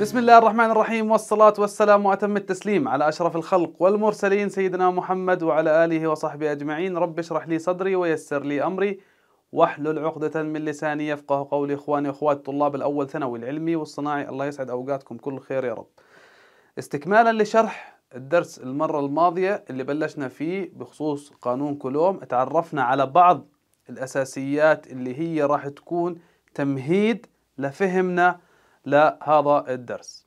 بسم الله الرحمن الرحيم والصلاة والسلام وأتم التسليم على أشرف الخلق والمرسلين سيدنا محمد وعلى آله وصحبه أجمعين رب اشرح لي صدري ويسر لي أمري واحلل عقدة من لساني يفقه قولي إخواني وأخواتي طلاب الأول ثانوي العلمي والصناعي الله يسعد أوقاتكم كل خير يا رب استكمالا لشرح الدرس المرة الماضية اللي بلشنا فيه بخصوص قانون كولوم تعرفنا على بعض الأساسيات اللي هي راح تكون تمهيد لفهمنا لهذا الدرس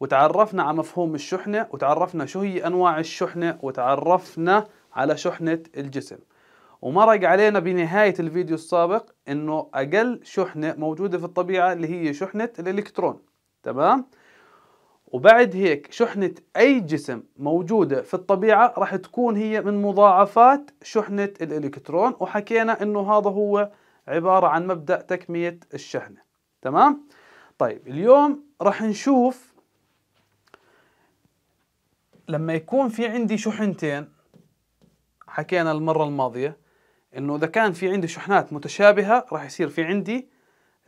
وتعرفنا على مفهوم الشحنة وتعرفنا شو هي أنواع الشحنة وتعرفنا على شحنة الجسم ومرق علينا بنهاية الفيديو السابق أنه أقل شحنة موجودة في الطبيعة اللي هي شحنة الإلكترون تمام؟ وبعد هيك شحنة أي جسم موجودة في الطبيعة راح تكون هي من مضاعفات شحنة الإلكترون وحكينا أنه هذا هو عبارة عن مبدأ تكمية الشحنة تمام؟ طيب اليوم راح نشوف لما يكون في عندي شحنتين حكينا المرة الماضية انه اذا كان في عندي شحنات متشابهة راح يصير في عندي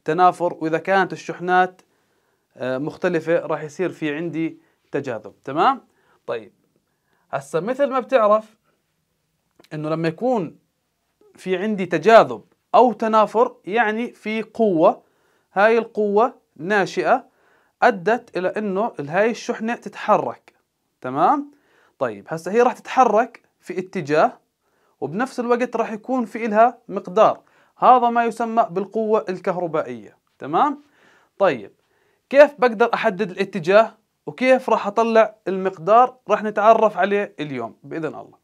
تنافر واذا كانت الشحنات آه، مختلفة راح يصير في عندي تجاذب تمام؟ طيب هسا مثل ما بتعرف انه لما يكون في عندي تجاذب او تنافر يعني في قوة هاي القوة ناشئة أدت إلى أنه هاي الشحنة تتحرك تمام؟ طيب هسا هي راح تتحرك في اتجاه وبنفس الوقت راح يكون في إلها مقدار هذا ما يسمى بالقوة الكهربائية تمام؟ طيب كيف بقدر أحدد الاتجاه وكيف راح أطلع المقدار راح نتعرف عليه اليوم بإذن الله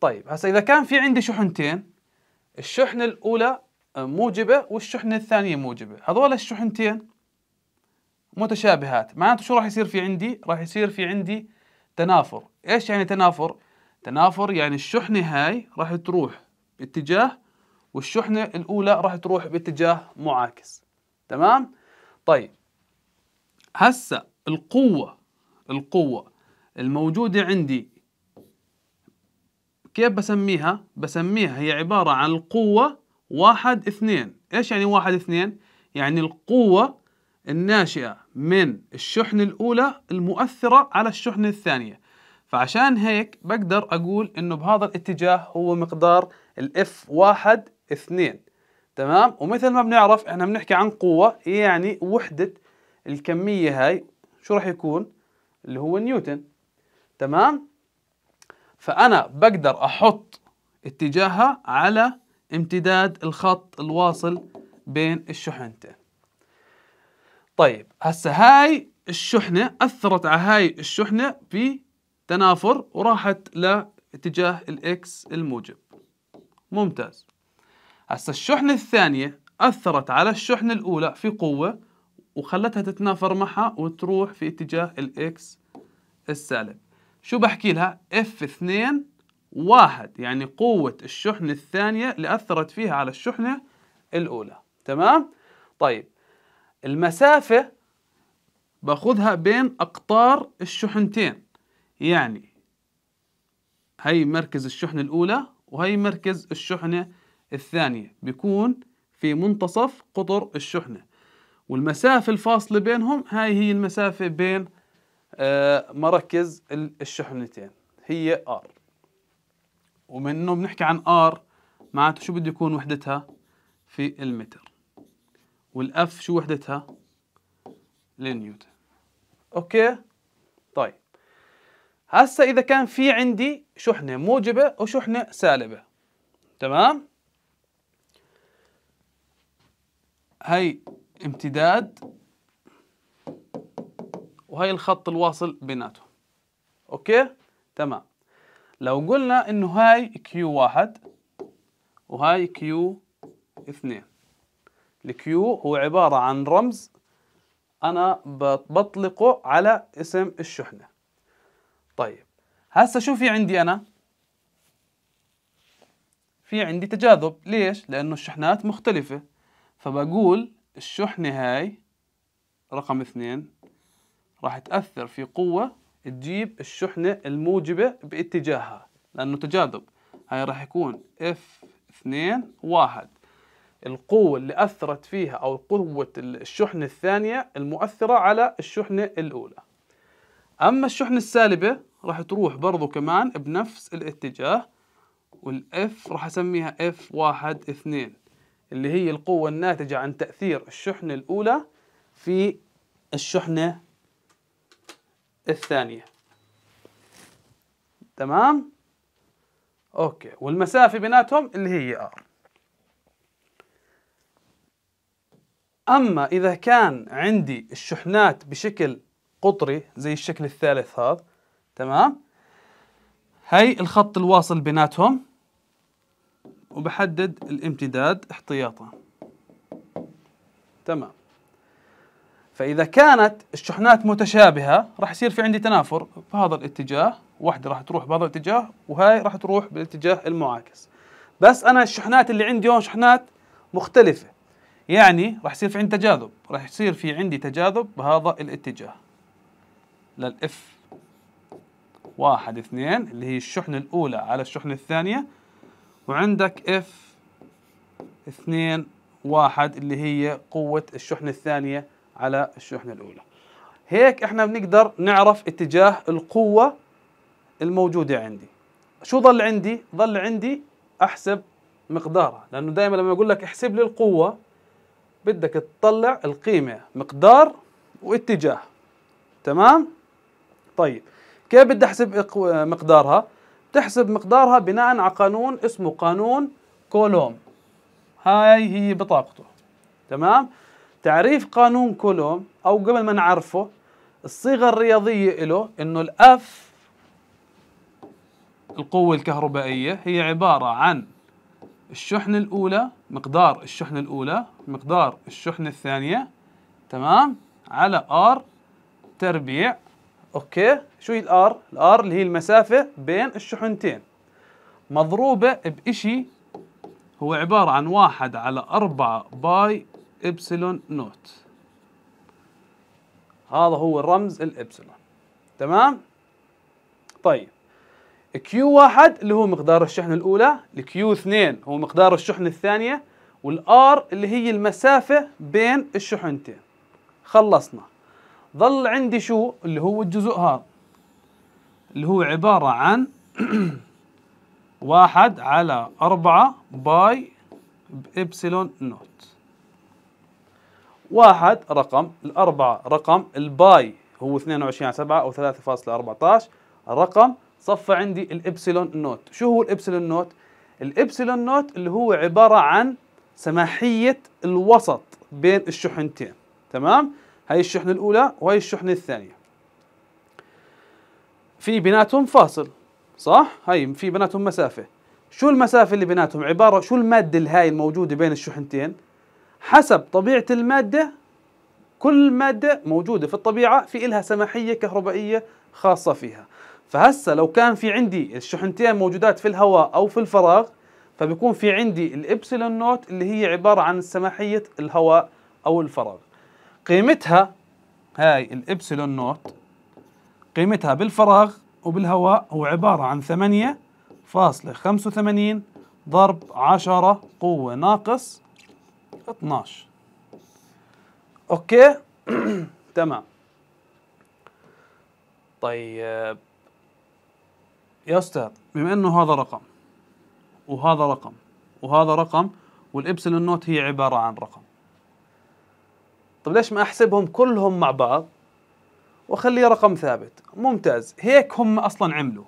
طيب هسا إذا كان في عندي شحنتين الشحنة الأولى موجبة والشحنة الثانية موجبة هذول الشحنتين متشابهات معناته شو راح يصير في عندي راح يصير في عندي تنافر ايش يعني تنافر تنافر يعني الشحنه هاي راح تروح باتجاه والشحنه الاولى راح تروح باتجاه معاكس تمام طيب هسه القوه القوه الموجوده عندي كيف بسميها بسميها هي عباره عن القوه واحد اثنين ايش يعني واحد اثنين يعني القوه الناشئه من الشحنة الأولى المؤثرة على الشحنة الثانية فعشان هيك بقدر أقول إنه بهذا الاتجاه هو مقدار الـ F1-2 اثنين تمام ومثل ما بنعرف احنا بنحكي عن قوة يعني وحدة الكمية هاي شو راح يكون اللي هو نيوتن تمام فأنا بقدر أحط اتجاهها على امتداد الخط الواصل بين الشحنتين طيب هسه هاي الشحنه اثرت على هاي الشحنه بتنافر وراحت لاتجاه الاكس الموجب ممتاز هسه الشحنه الثانيه اثرت على الشحنه الاولى في قوه وخلتها تتنافر معها وتروح في اتجاه الاكس السالب شو بحكي لها اف 2 واحد يعني قوة الشحنة الثانية اللي أثرت فيها على الشحنة الأولى تمام؟ طيب المسافة باخذها بين أقطار الشحنتين يعني هي مركز الشحنة الأولى وهي مركز الشحنة الثانية بيكون في منتصف قطر الشحنة والمسافة الفاصلة بينهم هاي هي المسافة بين آه، مراكز الشحنتين هي R ومن انه بنحكي عن R معناته شو بده يكون وحدتها في المتر والاف شو وحدتها لنيوتن اوكي طيب هسه اذا كان في عندي شحنه موجبه وشحنه سالبه تمام هاي امتداد وهي الخط الواصل بيناتهم اوكي تمام لو قلنا انه هاي كيو واحد وهاي كيو اثنين الكيو هو عبارة عن رمز أنا بطلقه على اسم الشحنة طيب هسا شو في عندي أنا؟ في عندي تجاذب ليش؟ لأنه الشحنات مختلفة فبقول الشحنة هاي رقم اثنين راح تأثر في قوة تجيب الشحنة الموجبة باتجاهها لأنه تجاذب هاي راح يكون اف اثنين واحد القوة اللي أثرت فيها أو قوة الشحنة الثانية المؤثرة على الشحنة الأولى أما الشحنة السالبة راح تروح برضو كمان بنفس الاتجاه والF راح اسميها f F1-2 اللي هي القوة الناتجة عن تأثير الشحنة الأولى في الشحنة الثانية تمام؟ أوكي والمسافة بيناتهم اللي هي R أما إذا كان عندي الشحنات بشكل قطري زي الشكل الثالث هذا تمام هي الخط الواصل بيناتهم وبحدد الامتداد احتياطا تمام فإذا كانت الشحنات متشابهة راح يصير في عندي تنافر بهذا الاتجاه واحدة راح تروح بهذا الاتجاه وهاي راح تروح بالاتجاه المعاكس بس أنا الشحنات اللي عندي هون شحنات مختلفة يعني راح يصير في عندي تجاذب راح يصير في عندي تجاذب بهذا الاتجاه للإف واحد اثنين اللي هي الشحنة الأولى على الشحنة الثانية وعندك إف اثنين واحد اللي هي قوة الشحنة الثانية على الشحنة الأولى هيك احنا بنقدر نعرف اتجاه القوة الموجودة عندي شو ظل عندي؟ ظل عندي أحسب مقدارها لأنه دائما لما أقول لك احسب لي القوة بدك تطلع القيمة مقدار واتجاه تمام طيب كيف بدي احسب مقدارها بتحسب مقدارها بناء على قانون اسمه قانون كولوم هاي هي بطاقته تمام تعريف قانون كولوم او قبل ما نعرفه الصيغه الرياضيه له انه الاف القوه الكهربائيه هي عباره عن الشحنة الأولى مقدار الشحنة الأولى مقدار الشحنة الثانية تمام على R تربيع اوكي شو هي الار الار اللي هي المسافة بين الشحنتين مضروبة بإشي هو عبارة عن واحد على أربعة باي إبسلون نوت هذا هو الرمز الإبسلون تمام طيب كيو 1 اللي هو مقدار الشحنة الأولى الكيو 2 هو مقدار الشحنة الثانية والآر اللي هي المسافة بين الشحنتين خلصنا ظل عندي شو اللي هو الجزء هذا اللي هو عبارة عن واحد على أربعة باي بإبسلون نوت واحد رقم الأربعة رقم الباي هو 22 على 7 أو 3.14 رقم صفى عندي الإبسلون نوت شو هو الإبسلون نوت؟ الإبسلون نوت اللي هو عبارة عن سماحية الوسط بين الشحنتين تمام؟ هاي الشحنة الأولى وهي الشحنة الثانية في بيناتهم فاصل صح؟ هاي في بيناتهم مسافة شو المسافة اللي بيناتهم؟ عبارة شو المادة الهاي الموجودة بين الشحنتين؟ حسب طبيعة المادة كل مادة موجودة في الطبيعة في إلها سماحية كهربائية خاصة فيها فهسه لو كان في عندي الشحنتين موجودات في الهواء او في الفراغ فبيكون في عندي الابسلون نوت اللي هي عباره عن سماحيه الهواء او الفراغ قيمتها هاي الابسلون نوت قيمتها بالفراغ وبالهواء هو عباره عن 8 فاصلة 85 ضرب 10 قوة ناقص 12 اوكي تمام طيب يا استاذ بما انه هذا رقم وهذا رقم وهذا رقم والابسلون نوت هي عباره عن رقم طب ليش ما احسبهم كلهم مع بعض واخليه رقم ثابت ممتاز هيك هم اصلا عملوا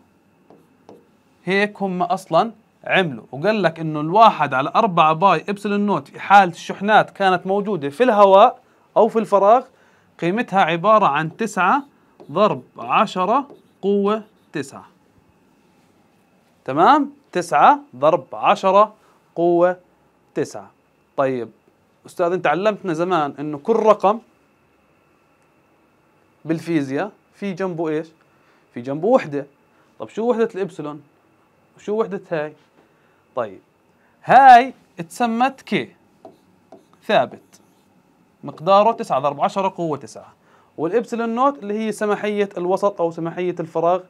هيك هم اصلا عملوا وقال لك انه الواحد على 4 باي ابسلون نوت في حاله الشحنات كانت موجوده في الهواء او في الفراغ قيمتها عباره عن 9 ضرب 10 قوه 9 تمام تسعة ضرب عشرة قوة تسعة طيب أستاذ أنت علمتنا زمان أنه كل رقم بالفيزياء في جنبه إيش في جنبه وحدة طيب شو وحدة الإبسلون وشو وحدة هاي طيب هاي اتسمت كي ثابت مقداره 9 ضرب 10 قوة 9 والإبسلون نوت اللي هي سماحية الوسط أو سماحية الفراغ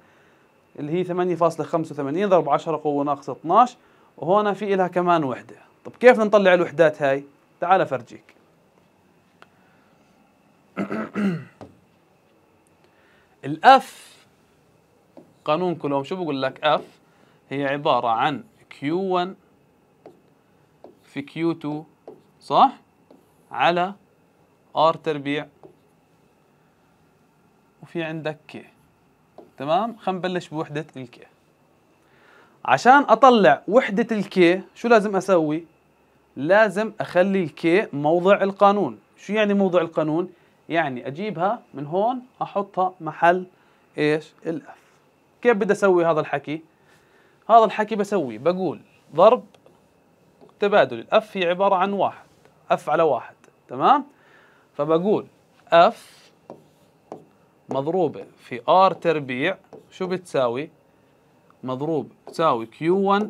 اللي هي 8.85 ضرب 10 قوة ناقص 12 وهون في إلها كمان وحدة طب كيف نطلع الوحدات هاي تعال أفرجيك الاف قانون كلهم شو بقول لك اف هي عبارة عن Q1 في Q2 صح على R تربيع وفي عندك كي تمام خلينا نبلش بوحده الكي عشان اطلع وحده الكي شو لازم اسوي لازم اخلي الكي موضع القانون شو يعني موضع القانون يعني اجيبها من هون احطها محل ايش الاف كيف بدي اسوي هذا الحكي هذا الحكي بسوي بقول ضرب تبادل الاف هي عباره عن واحد اف على واحد تمام فبقول اف مضروبة في R تربيع شو بتساوي مضروب تساوي Q1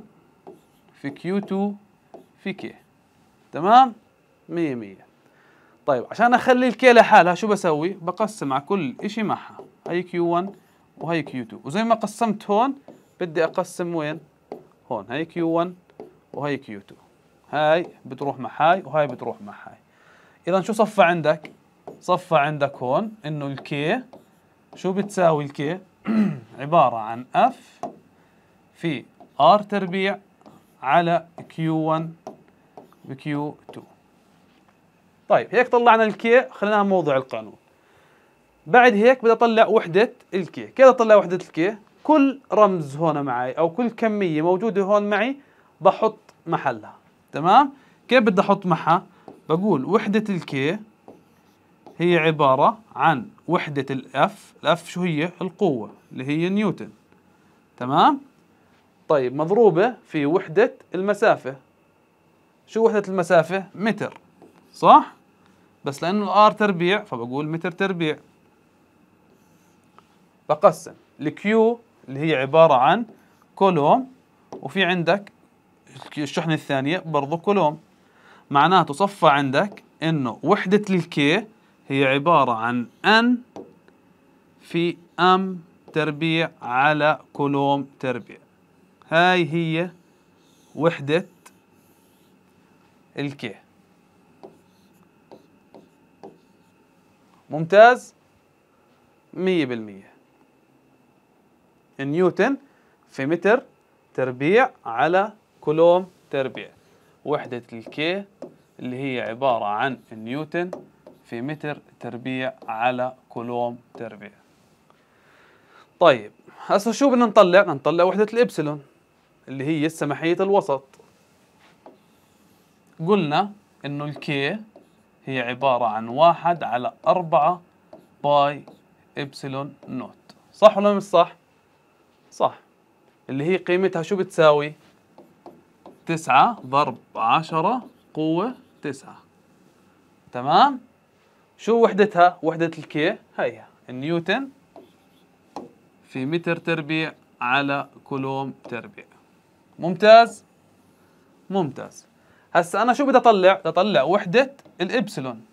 في Q2 في K تمام مية مية طيب عشان اخلي الكي لحالها شو بسوي بقسم على كل اشي معها هي Q1 وهي Q2 وزي ما قسمت هون بدي اقسم وين هون هي Q1 وهي Q2 هاي بتروح مع هاي وهاي بتروح مع هاي اذا شو صفى عندك صفى عندك هون انه الكي شو بتساوي الكي عبارة عن اف في ار تربيع علي كيو 1 بكيو بQ2 طيب هيك طلعنا الكي خليناها موضع القانون بعد هيك بدي اطلع وحدة الكي كيف اطلع وحدة الكي كل رمز هون معي او كل كمية موجودة هون معي بحط محلها تمام كيف بدي احط محلها بقول وحدة الكي هي عبارة عن وحدة الأف الأف شو هي القوة اللي هي نيوتن تمام طيب مضروبة في وحدة المسافة شو وحدة المسافة متر صح بس لأنه الآر تربيع فبقول متر تربيع بقسم الكيو اللي هي عبارة عن كولوم وفي عندك الشحنة الثانية برضو كولوم معناته صفى عندك انه وحدة الكي هي عبارة عن أن في أم تربيع على كولوم تربيع هاي هي وحدة الكي ممتاز مية بالمية نيوتن في متر تربيع على كولوم تربيع وحدة الكي اللي هي عبارة عن نيوتن في متر تربيع على كولوم تربيع طيب هسه شو بدنا نطلع نطلع وحدة الإبسلون اللي هي السماحية الوسط قلنا إنه الكي هي عبارة عن واحد على أربعة باي إبسلون نوت صح ولا مش صح؟ صح اللي هي قيمتها شو بتساوي؟ تسعة ضرب عشرة قوة تسعة تمام؟ شو وحدتها وحدة الكي هيها النيوتن في متر تربيع على كولوم تربيع ممتاز ممتاز هسا انا شو بدي اطلع بدي اطلع وحدة الابسلون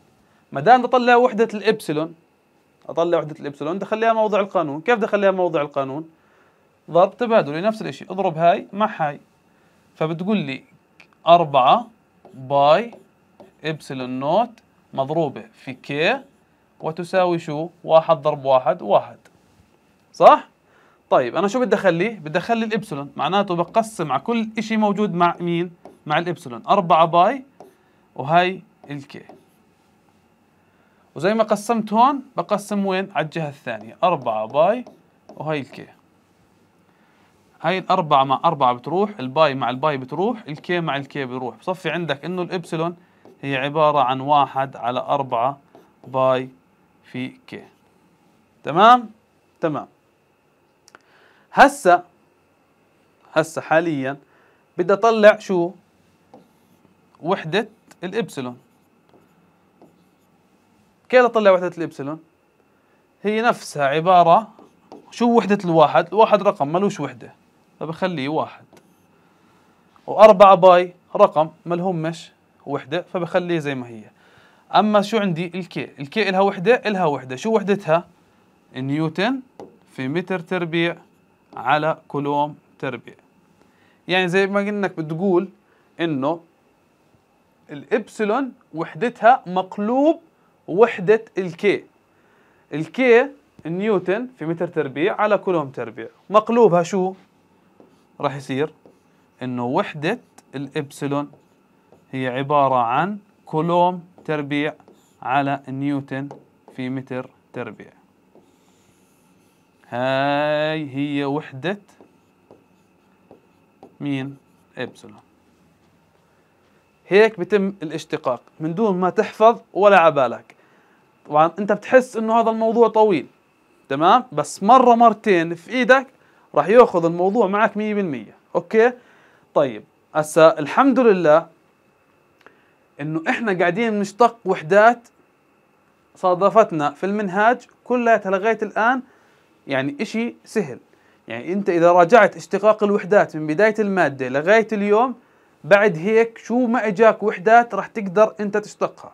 ما دام اطلع وحدة الابسلون اطلع وحدة الابسلون بدي اخليها موضع القانون كيف بدي اخليها موضع القانون ضرب تبادلي نفس الاشي اضرب هاي مع هاي فبتقول لي 4 باي ابسلون نوت مضروبة في ك وتساوي شو؟ واحد ضرب واحد واحد صح؟ طيب أنا شو بدي أخلي؟ بدي أخلي الإبسلون معناته بقسم على كل إشي موجود مع مين؟ مع الإبسلون 4 باي وهي الكي وزي ما قسمت هون بقسم وين؟ على الجهة الثانية 4 باي وهي الكي هاي الأربعة مع أربعة بتروح الباي مع الباي بتروح الكي مع الكي بتروح بصفي عندك إنه الإبسلون هي عبارة عن واحد على أربعة باي في كي تمام تمام هسه هسه حاليا بدي اطلع شو وحدة الإبسلون كيف اطلع وحدة الإبسلون هي نفسها عبارة شو وحدة الواحد الواحد رقم ملوش وحدة فبخليه واحد وأربعة باي رقم ملهمش وحده فبخليه زي ما هي اما شو عندي الكي الكي الها وحده الها وحده شو وحدتها نيوتن في متر تربيع على كولوم تربيع يعني زي ما قلنا بتقول انه الابسلون وحدتها مقلوب وحدة الكي الكي نيوتن في متر تربيع على كولوم تربيع مقلوبها شو راح يصير انه وحدة الابسلون هي عبارة عن كولوم تربيع على نيوتن في متر تربيع هاي هي وحدة مين إبسلون هيك بتم الاشتقاق من دون ما تحفظ ولا عبالك طبعا انت بتحس انه هذا الموضوع طويل تمام بس مره مرتين في ايدك راح ياخذ الموضوع معك 100% اوكي طيب هسا الحمد لله انه احنا قاعدين نشتق وحدات صادفتنا في المنهاج كلها لغايه الان يعني اشي سهل يعني انت اذا راجعت اشتقاق الوحدات من بدايه الماده لغايه اليوم بعد هيك شو ما اجاك وحدات راح تقدر انت تشتقها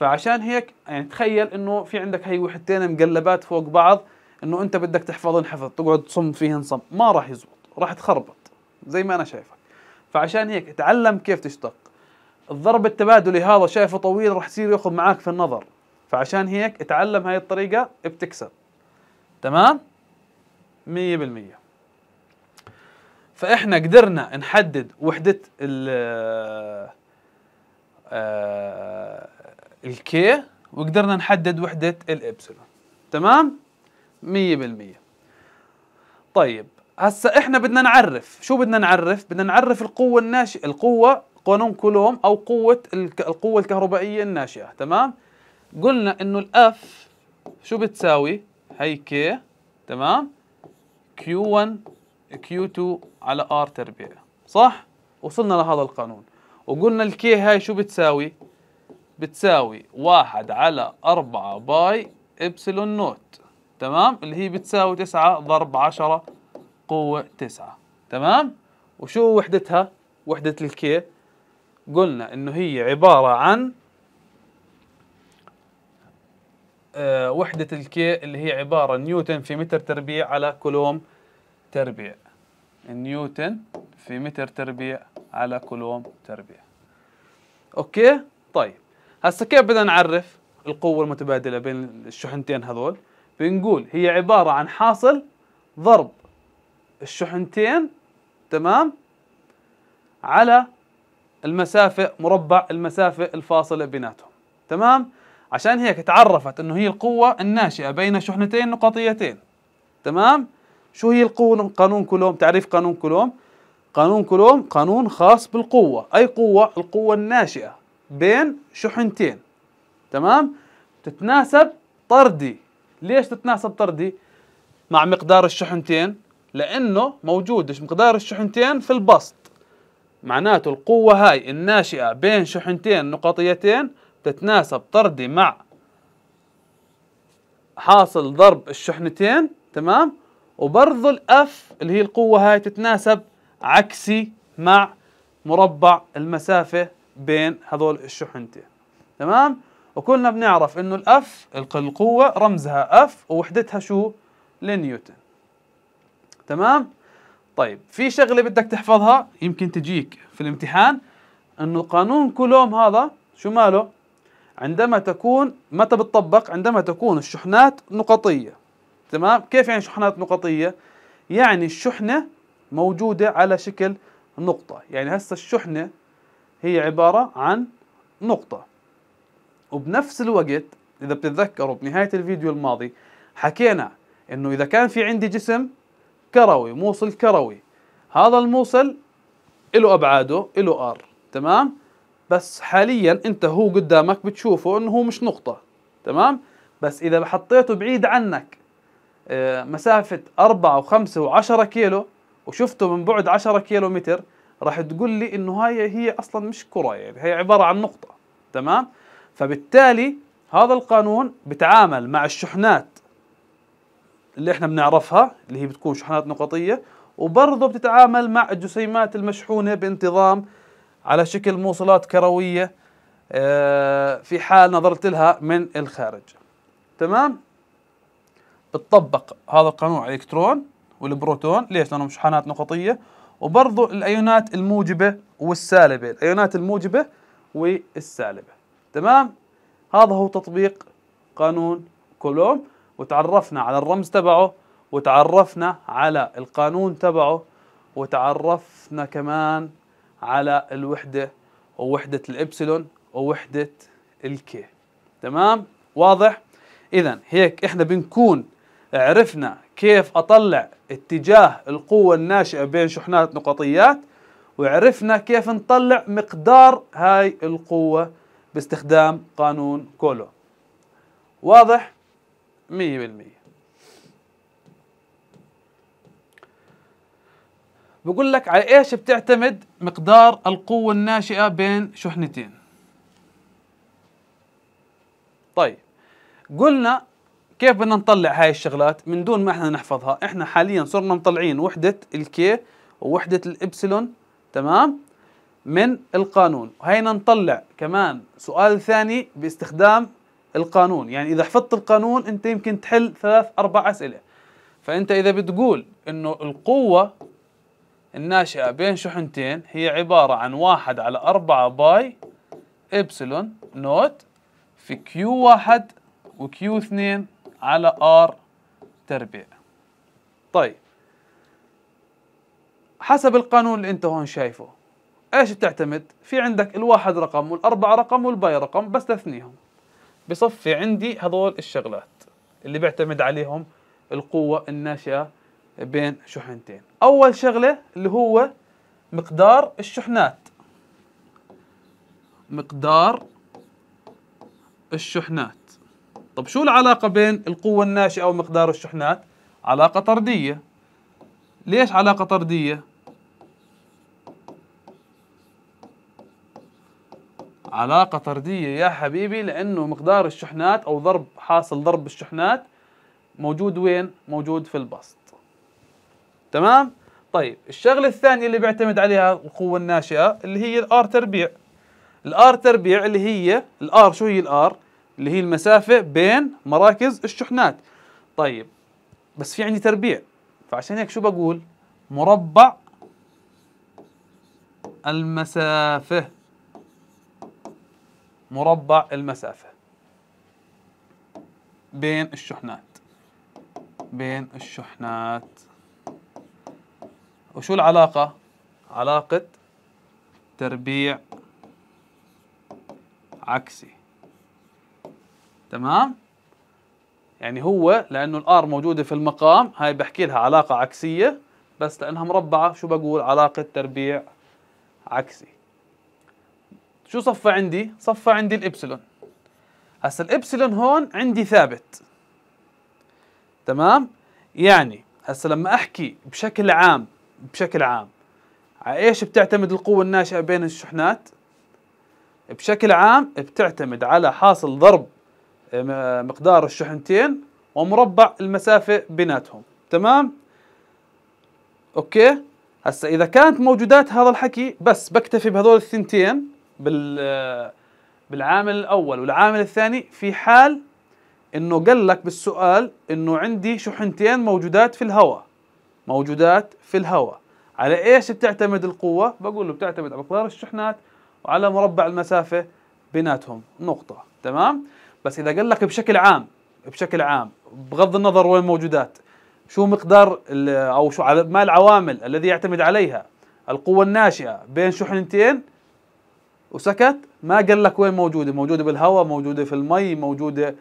فعشان هيك يعني تخيل انه في عندك هي وحدتين مقلبات فوق بعض انه انت بدك تحفظن حفظ تقعد تصم فيهن صم ما راح يزبط راح تخربط زي ما انا شايفك فعشان هيك اتعلم كيف تشتق الضرب التبادلي هذا شايفه طويل راح يصير ياخذ معاك في النظر فعشان هيك اتعلم هاي الطريقه بتكسب تمام 100% فاحنا قدرنا نحدد وحده ال آه، آه، الكي وقدرنا نحدد وحده الابسلون تمام 100% طيب هسا احنا بدنا نعرف شو بدنا نعرف بدنا نعرف القوه الناشئه القوه قانون كولوم او قوه القوه الكهربائيه الناشئه تمام قلنا انه الاف شو بتساوي هي كي تمام Q1 Q2 على R تربيع صح وصلنا لهذا القانون وقلنا الكي هاي شو بتساوي بتساوي واحد على أربعة باي إبسلون نوت تمام اللي هي بتساوي تسعة ضرب عشرة قوة تسعة تمام وشو وحدتها وحدة الكي قلنا انه هي عبارة عن آه، وحدة الكي اللي هي عبارة نيوتن في متر تربيع على كولوم تربيع نيوتن في متر تربيع على كولوم تربيع اوكي طيب هسا كيف بدنا نعرف القوة المتبادلة بين الشحنتين هذول بنقول هي عبارة عن حاصل ضرب الشحنتين تمام على المسافة مربع المسافة الفاصلة بيناتهم تمام؟ عشان هيك تعرفت انه هي القوة الناشئة بين شحنتين نقطيتين تمام؟ شو هي القوة قانون كولوم؟ تعريف قانون كولوم؟ قانون كولوم قانون خاص بالقوة أي قوة؟ القوة الناشئة بين شحنتين تمام؟ تتناسب طردي ليش تتناسب طردي؟ مع مقدار الشحنتين لأنه موجود مقدار الشحنتين في البسط معناته القوة هاي الناشئة بين شحنتين نقطيتين تتناسب طردي مع حاصل ضرب الشحنتين تمام وبرضو الاف اللي هي القوة هاي تتناسب عكسي مع مربع المسافة بين هذول الشحنتين تمام وكلنا بنعرف انه الاف القوة رمزها اف ووحدتها شو لنيوتن تمام طيب في شغله بدك تحفظها يمكن تجيك في الامتحان انه قانون كولوم هذا شو ماله عندما تكون متى بتطبق عندما تكون الشحنات نقطيه تمام كيف يعني شحنات نقطيه يعني الشحنه موجوده على شكل نقطه يعني هسه الشحنه هي عباره عن نقطه وبنفس الوقت اذا بتتذكروا بنهايه الفيديو الماضي حكينا انه اذا كان في عندي جسم كروي موصل كروي هذا الموصل له ابعاده له ار تمام بس حاليا انت هو قدامك بتشوفه انه هو مش نقطه تمام بس اذا حطيته بعيد عنك آه، مسافه 4 و5 و10 كيلو وشفته من بعد 10 كيلو متر راح تقول لي انه هاي هي اصلا مش كره يعني هي عباره عن نقطه تمام فبالتالي هذا القانون بتعامل مع الشحنات اللي احنا بنعرفها اللي هي بتكون شحنات نقطية وبرضه بتتعامل مع الجسيمات المشحونة بانتظام على شكل موصلات كروية آه، في حال نظرت لها من الخارج تمام بتطبق هذا القانون على الإلكترون والبروتون ليش لأنهم شحنات نقطية وبرضه الأيونات الموجبة والسالبة الأيونات الموجبة والسالبة تمام هذا هو تطبيق قانون كولوم وتعرفنا على الرمز تبعه وتعرفنا على القانون تبعه وتعرفنا كمان على الوحدة ووحدة الإبسلون ووحدة الكي تمام واضح إذا هيك إحنا بنكون عرفنا كيف أطلع اتجاه القوة الناشئة بين شحنات نقطيات وعرفنا كيف نطلع مقدار هاي القوة باستخدام قانون كولو واضح مية بالمية بقول لك على ايش بتعتمد مقدار القوة الناشئة بين شحنتين طيب قلنا كيف بدنا نطلع هاي الشغلات من دون ما احنا نحفظها احنا حاليا صرنا مطلعين وحدة الكي ووحدة الابسلون تمام من القانون وهينا نطلع كمان سؤال ثاني باستخدام القانون يعني اذا حفظت القانون انت يمكن تحل ثلاث اربع اسئله فانت اذا بتقول انه القوه الناشئه بين شحنتين هي عباره عن واحد على أربعة باي ابسلون نوت في كيو واحد وكيو اثنين على ار تربيع طيب حسب القانون اللي انت هون شايفه ايش بتعتمد في عندك الواحد رقم والاربعة رقم والباي رقم بس تثنيهم بصفي عندي هذول الشغلات اللي بيعتمد عليهم القوة الناشئة بين شحنتين أول شغلة اللي هو مقدار الشحنات مقدار الشحنات طب شو العلاقة بين القوة الناشئة ومقدار الشحنات؟ علاقة طردية ليش علاقة طردية؟ علاقة طردية يا حبيبي لأنه مقدار الشحنات أو ضرب حاصل ضرب الشحنات موجود وين؟ موجود في البسط تمام؟ طيب الشغلة الثانية اللي بيعتمد عليها القوة الناشئة اللي هي الار تربيع الار تربيع اللي هي الار شو هي الار؟ اللي هي المسافة بين مراكز الشحنات طيب بس في عندي تربيع فعشان هيك شو بقول؟ مربع المسافة مربع المسافة بين الشحنات بين الشحنات وشو العلاقة؟ علاقة تربيع عكسي تمام؟ يعني هو لأنه الآر موجودة في المقام هاي بحكي لها علاقة عكسية بس لأنها مربعة شو بقول علاقة تربيع عكسي شو صفى عندي؟ صفى عندي الإبسلون هسا الإبسلون هون عندي ثابت تمام؟ يعني هسا لما أحكي بشكل عام بشكل عام على إيش بتعتمد القوة الناشئة بين الشحنات؟ بشكل عام بتعتمد على حاصل ضرب آه، آه، مقدار الشحنتين ومربع المسافة بيناتهم تمام؟ أوكي؟ هسا إذا كانت موجودات هذا الحكي بس بكتفي بهذول الثنتين بال بالعامل الاول والعامل الثاني في حال انه قال لك بالسؤال انه عندي شحنتين موجودات في الهواء موجودات في الهواء على ايش بتعتمد القوه بقول له بتعتمد على مقدار الشحنات وعلى مربع المسافه بيناتهم نقطه تمام بس اذا قال لك بشكل عام بشكل عام بغض النظر وين موجودات شو مقدار او شو ما العوامل الذي يعتمد عليها القوه الناشئه بين شحنتين وسكت ما قال لك وين موجوده موجوده بالهواء موجوده في المي موجوده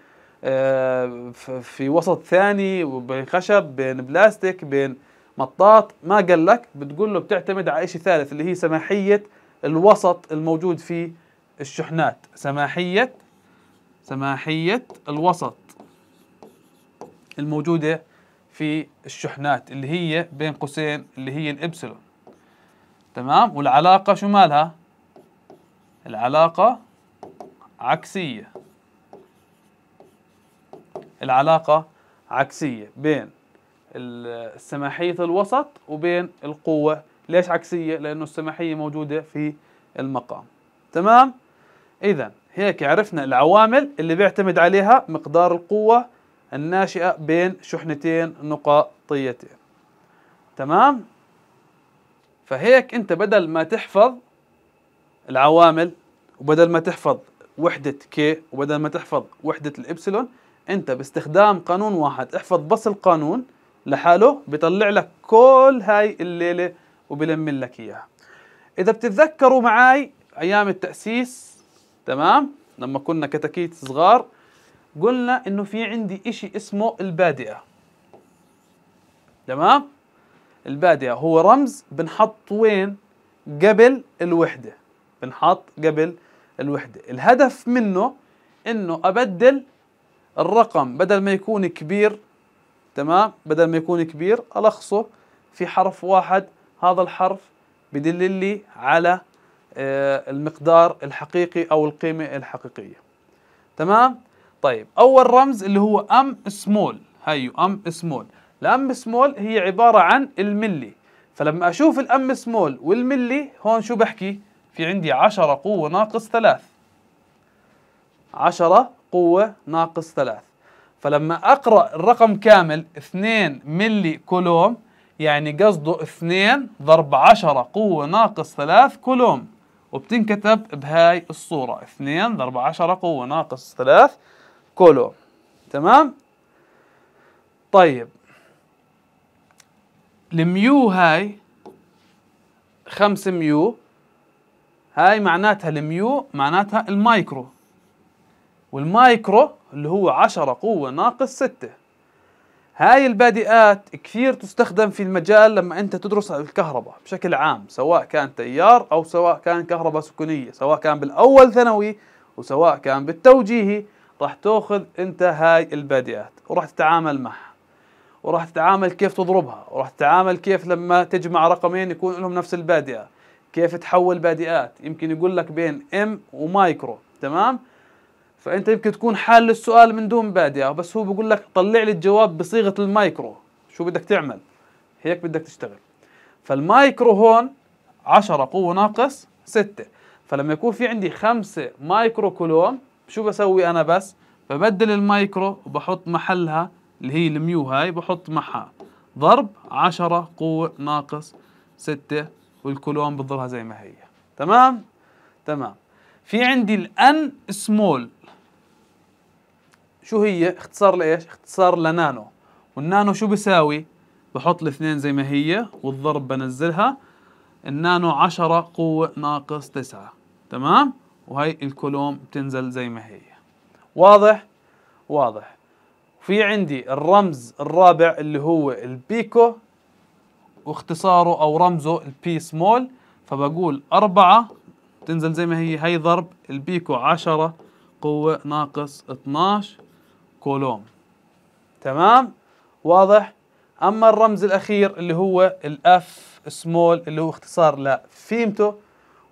آه، في وسط ثاني بين خشب بين بلاستيك بين مطاط ما قال لك بتقول له بتعتمد على شيء ثالث اللي هي سماحيه الوسط الموجود في الشحنات سماحيه سماحيه الوسط الموجوده في الشحنات اللي هي بين قوسين اللي هي الابسلون تمام والعلاقه شو مالها العلاقة عكسية العلاقة عكسية بين السماحية الوسط وبين القوة ليش عكسية؟ لأنه السماحية موجودة في المقام تمام؟ إذا هيك عرفنا العوامل اللي بيعتمد عليها مقدار القوة الناشئة بين شحنتين نقاطيتين تمام؟ فهيك أنت بدل ما تحفظ العوامل وبدل ما تحفظ وحدة ك وبدل ما تحفظ وحدة الإبسلون أنت باستخدام قانون واحد احفظ بس القانون لحاله بيطلع لك كل هاي الليلة وبلمن لك إياها إذا بتتذكروا معاي أيام التأسيس تمام لما كنا كتاكيت صغار قلنا إنه في عندي إشي اسمه البادئة تمام البادئة هو رمز بنحط وين قبل الوحدة بنحط قبل الوحدة الهدف منه انه ابدل الرقم بدل ما يكون كبير تمام بدل ما يكون كبير الخصه في حرف واحد هذا الحرف بدل لي على آه، المقدار الحقيقي او القيمة الحقيقية تمام طيب اول رمز اللي هو ام سمول هيو ام سمول الام سمول هي عبارة عن الملي فلما اشوف الام سمول والملي هون شو بحكي في عندي 10 قوة ناقص 3 10 قوة ناقص 3 فلما أقرأ الرقم كامل 2 ملي كولوم يعني قصده 2 ضرب 10 قوة ناقص 3 كولوم وبتنكتب بهاي الصورة 2 ضرب 10 قوة ناقص 3 كولوم تمام؟ طيب الميو هاي 5 ميو هاي معناتها الميو معناتها المايكرو والمايكرو اللي هو عشرة قوة ناقص ستة هاي البادئات كثير تستخدم في المجال لما انت تدرس الكهرباء بشكل عام سواء كان تيار او سواء كان كهرباء سكنية سواء كان بالاول ثانوي وسواء كان بالتوجيهي راح تاخذ انت هاي البادئات وراح تتعامل معها وراح تتعامل كيف تضربها وراح تتعامل كيف لما تجمع رقمين يكون لهم نفس البادئة كيف تحول بادئات يمكن يقول لك بين ام ومايكرو تمام فانت يمكن تكون حال السؤال من دون بادئه بس هو بيقول لك طلع لي الجواب بصيغه المايكرو شو بدك تعمل هيك بدك تشتغل فالمايكرو هون 10 قوه ناقص 6 فلما يكون في عندي 5 مايكرو كولوم شو بسوي انا بس ببدل المايكرو وبحط محلها اللي هي الميو هاي بحط معها ضرب 10 قوة ناقص 6 والكولون بتضلها زي ما هي تمام تمام في عندي الان سمول شو هي اختصار لايش اختصار لنانو والنانو شو بساوي بحط الاثنين زي ما هي والضرب بنزلها النانو 10 قوة ناقص 9 تمام وهي الكولوم بتنزل زي ما هي واضح واضح في عندي الرمز الرابع اللي هو البيكو واختصاره أو رمزه البي سمول فبقول أربعة تنزل زي ما هي هي ضرب البيكو عشرة قوة ناقص 12 كولوم تمام واضح أما الرمز الأخير اللي هو الأف سمول اللي هو اختصار لفيمته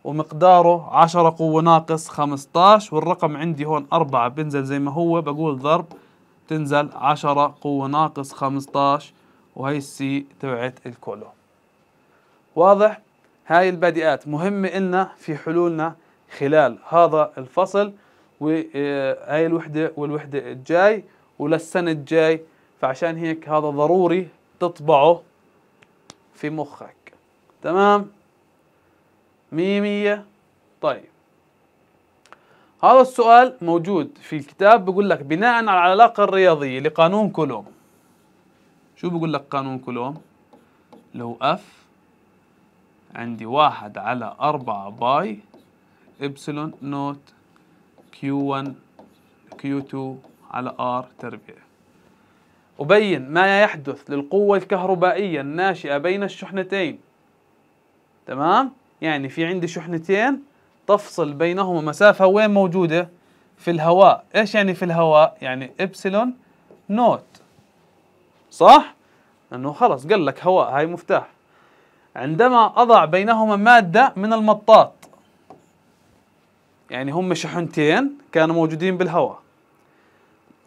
ومقداره 10 قوة ناقص 15 والرقم عندي هون 4 بنزل زي ما هو بقول ضرب تنزل 10 قوة ناقص 15 وهي السي تبعت الكولو واضح هاي البادئات مهمة إلنا في حلولنا خلال هذا الفصل وهاي آه، الوحدة والوحدة الجاي وللسنة الجاي فعشان هيك هذا ضروري تطبعه في مخك تمام مية مية طيب هذا السؤال موجود في الكتاب بقول لك بناء على العلاقة الرياضية لقانون كولوم شو بقول لك قانون كولوم لو اف عندي واحد على أربعة باي إبسلون نوت كيو 1 كيو 2 على آر تربيع أبين ما يحدث للقوة الكهربائية الناشئة بين الشحنتين تمام؟ يعني في عندي شحنتين تفصل بينهما مسافة وين موجودة؟ في الهواء إيش يعني في الهواء؟ يعني إبسلون نوت صح؟ لأنه خلص قال لك هواء هاي مفتاح عندما أضع بينهما مادة من المطاط يعني هم شحنتين كانوا موجودين بالهواء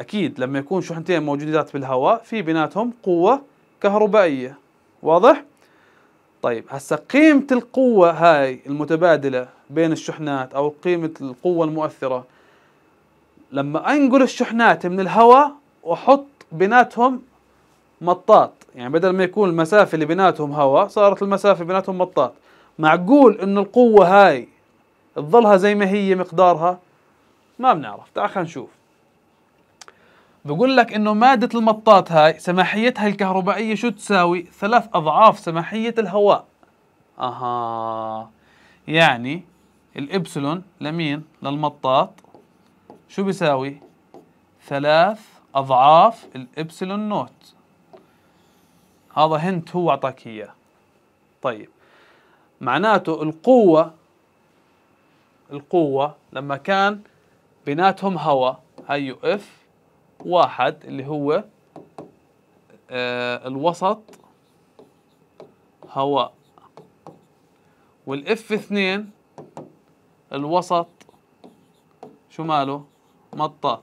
أكيد لما يكون شحنتين موجودات بالهواء في بيناتهم قوة كهربائية واضح؟ طيب هسا قيمة القوة هاي المتبادلة بين الشحنات أو قيمة القوة المؤثرة لما أنقل الشحنات من الهواء وأحط بيناتهم مطاط يعني بدل ما يكون المسافة اللي بيناتهم هواء صارت المسافة بيناتهم مطاط معقول إنه القوة هاي تظلها زي ما هي مقدارها ما بنعرف تعال خلينا نشوف بقول لك انه مادة المطاط هاي سماحيتها الكهربائية شو تساوي؟ ثلاث اضعاف سماحية الهواء. اها يعني الابسلون لمين؟ للمطاط شو بيساوي؟ ثلاث اضعاف الابسلون نوت. هذا هنت هو أعطاك إياه طيب معناته القوة القوة لما كان بيناتهم هواء هيو اف واحد اللي هو آه الوسط هواء والاف اثنين الوسط شو ماله مطاط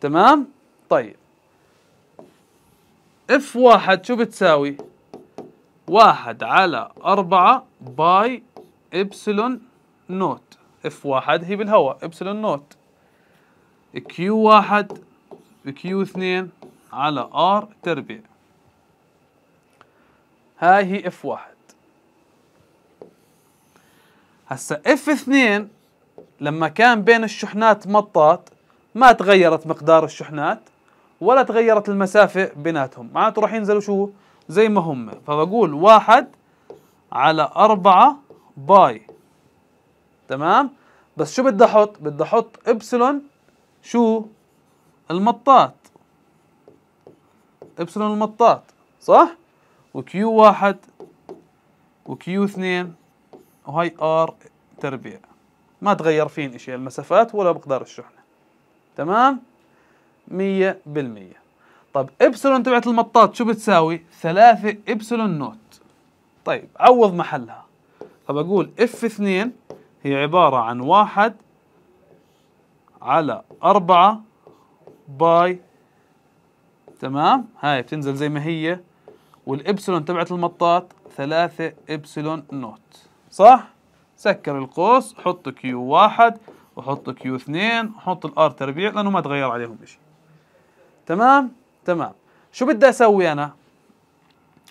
تمام طيب اف واحد شو بتساوي واحد على أربعة باي إبسلون نوت اف واحد هي بالهواء إبسلون نوت كيو واحد كيو اثنين على ار تربيع هاي هي اف واحد هسا اف اثنين لما كان بين الشحنات مطاط ما تغيرت مقدار الشحنات ولا تغيرت المسافة بيناتهم معناته راح ينزلوا شو زي ما هم فبقول واحد على أربعة باي تمام بس شو بدي أحط بدي أحط إبسلون شو المطاط إبسلون المطاط صح وكيو واحد وكيو اثنين وهي ار تربيع ما تغير فين اشي المسافات ولا مقدار الشحنة تمام 100% طب إبسلون تبعت المطاط شو بتساوي؟ 3 إبسلون نوت طيب عوض محلها فبقول اف 2 هي عبارة عن 1 على 4 باي تمام هاي بتنزل زي ما هي والإبسلون تبعت المطاط 3 إبسلون نوت صح؟ سكر القوس حط كيو 1 وحط كيو 2 وحط الار تربيع لأنه ما تغير عليهم شيء تمام تمام شو بدي اسوي انا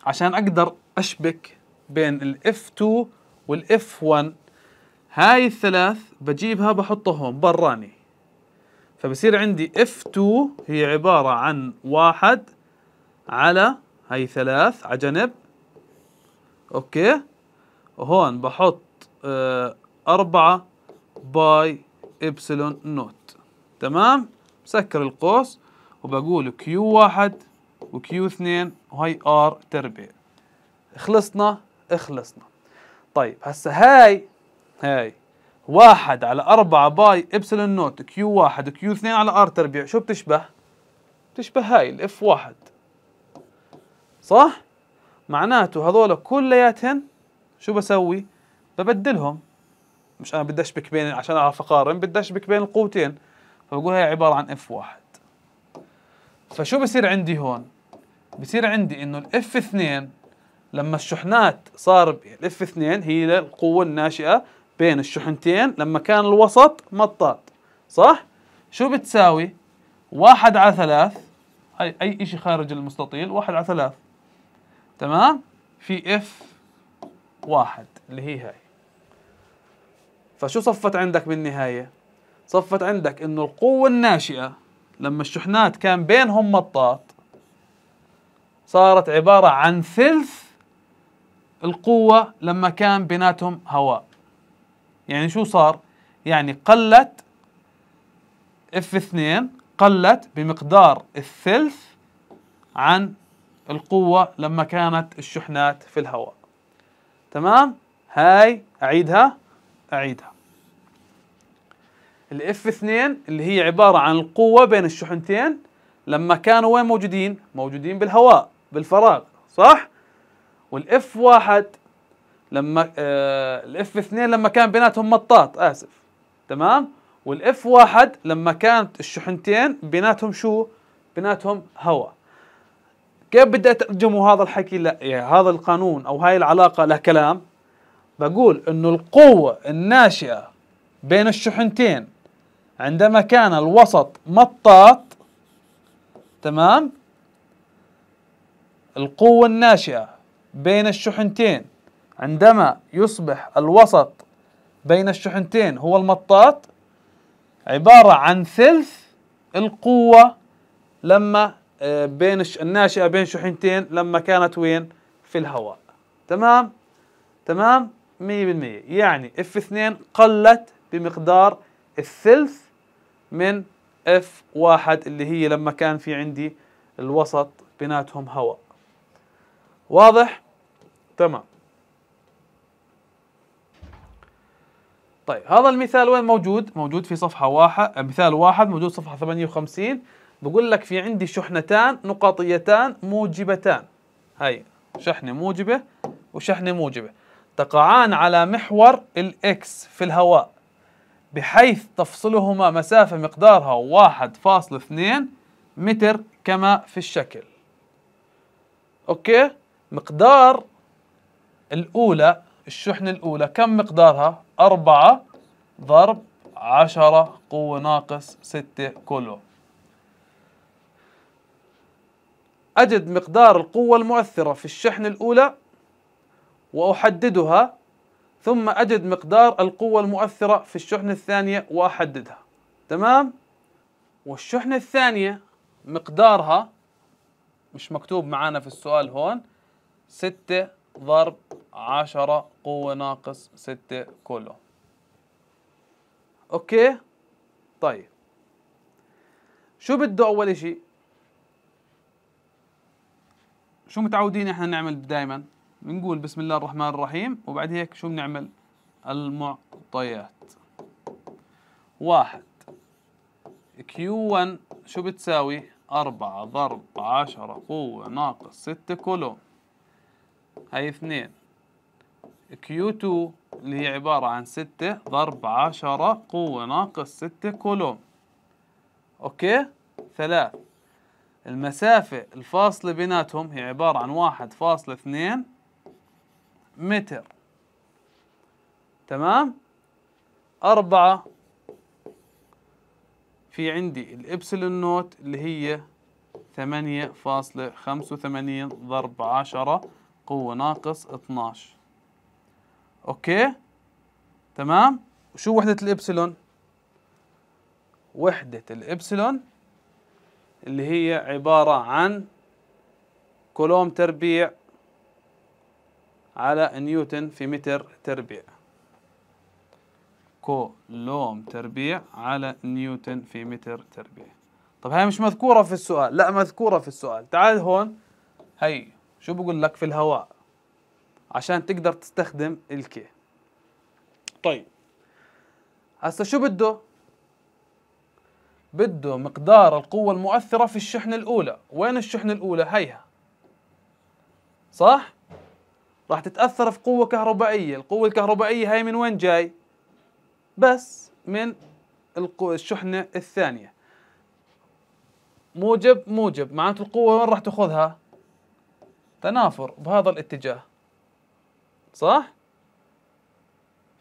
عشان اقدر اشبك بين الاف 2 والاف 1 هاي الثلاث بجيبها بحطهم براني فبصير عندي اف 2 هي عبارة عن واحد على هاي ثلاث على جنب اوكي وهون بحط آه، أربعة باي إبسلون نوت تمام مسكر القوس وبقول كيو واحد وكيو اثنين وهي ار تربيع خلصنا خلصنا طيب هسا هاي هاي واحد على أربعة باي إبسلون نوت كيو واحد وكيو اثنين على ار تربيع شو بتشبه؟ بتشبه هاي الاف واحد صح؟ معناته هذول كلياتهن شو بسوي؟ ببدلهم مش انا بدي اشبك بين عشان اعرف اقارن بدي اشبك بين القوتين فبقول هي عباره عن اف واحد فشو بصير عندي هون بصير عندي انه الاف 2 لما الشحنات صار الاف 2 هي القوه الناشئه بين الشحنتين لما كان الوسط مطاط صح شو بتساوي واحد على ثلاث أي اي شيء خارج المستطيل واحد على ثلاث تمام في اف واحد اللي هي هاي فشو صفت عندك بالنهايه صفت عندك انه القوه الناشئه لما الشحنات كان بينهم مطاط صارت عبارة عن ثلث القوة لما كان بيناتهم هواء يعني شو صار؟ يعني قلت f 2 قلت بمقدار الثلث عن القوة لما كانت الشحنات في الهواء تمام؟ هاي أعيدها أعيدها الاف 2 اللي هي عبارة عن القوة بين الشحنتين لما كانوا وين موجودين؟ موجودين بالهواء بالفراغ صح؟ والاف 1 لما آه الاف 2 لما كان بيناتهم مطاط اسف تمام؟ والاف 1 لما كانت الشحنتين بيناتهم شو؟ بيناتهم هواء كيف بدي اترجموا هذا الحكي لا يعني هذا القانون او هاي العلاقه لكلام بقول انه القوه الناشئه بين الشحنتين عندما كان الوسط مطاط تمام القوة الناشئة بين الشحنتين عندما يصبح الوسط بين الشحنتين هو المطاط عبارة عن ثلث القوة لما آه، بين الناشئة بين شحنتين لما كانت وين في الهواء تمام تمام 100% يعني اف 2 قلت بمقدار الثلث من اف واحد اللي هي لما كان في عندي الوسط بيناتهم هواء واضح تمام طيب هذا المثال وين موجود موجود في صفحة واحد مثال واحد موجود صفحة 58 بقول لك في عندي شحنتان نقطيتان موجبتان هاي شحنة موجبة وشحنة موجبة تقعان على محور الإكس في الهواء بحيث تفصلهما مسافة مقدارها 1.2 متر كما في الشكل أوكي مقدار الأولى الشحنة الأولى كم مقدارها؟ 4 ضرب 10 قوة ناقص 6 كيلو أجد مقدار القوة المؤثرة في الشحنة الأولى وأحددها ثم أجد مقدار القوة المؤثرة في الشحنة الثانية وأحددها تمام؟ والشحنة الثانية مقدارها مش مكتوب معانا في السؤال هون ستة ضرب عشرة قوة ناقص ستة كولو أوكي؟ طيب شو بده أول شيء؟ شو متعودين إحنا نعمل دايماً؟ بنقول بسم الله الرحمن الرحيم وبعد هيك شو بنعمل المعطيات واحد Q1 شو بتساوي أربعة ضرب عشرة قوة ناقص ستة كولوم هاي اثنين Q2 اللي هي عبارة عن ستة ضرب عشرة قوة ناقص ستة كولوم أوكي ثلاث المسافة الفاصلة بيناتهم هي عبارة عن واحد فاصلة اثنين متر تمام أربعة في عندي الإبسلون نوت اللي هي ثمانية فاصلة خمسة وثمانين ضرب عشرة قوة ناقص اتناش أوكي تمام وشو وحدة الإبسلون وحدة الإبسلون اللي هي عبارة عن كولوم تربيع على نيوتن في متر تربيع كولوم تربيع على نيوتن في متر تربيع طب هاي مش مذكورة في السؤال لا مذكورة في السؤال تعال هون هي شو بقول لك في الهواء عشان تقدر تستخدم الكي طيب هسه شو بده بده مقدار القوة المؤثرة في الشحنة الأولى وين الشحنة الأولى هيها صح راح تتاثر في قوه كهربائيه القوه الكهربائيه هاي من وين جاي بس من الشحنه الثانيه موجب موجب معناته القوه وين راح تاخذها تنافر بهذا الاتجاه صح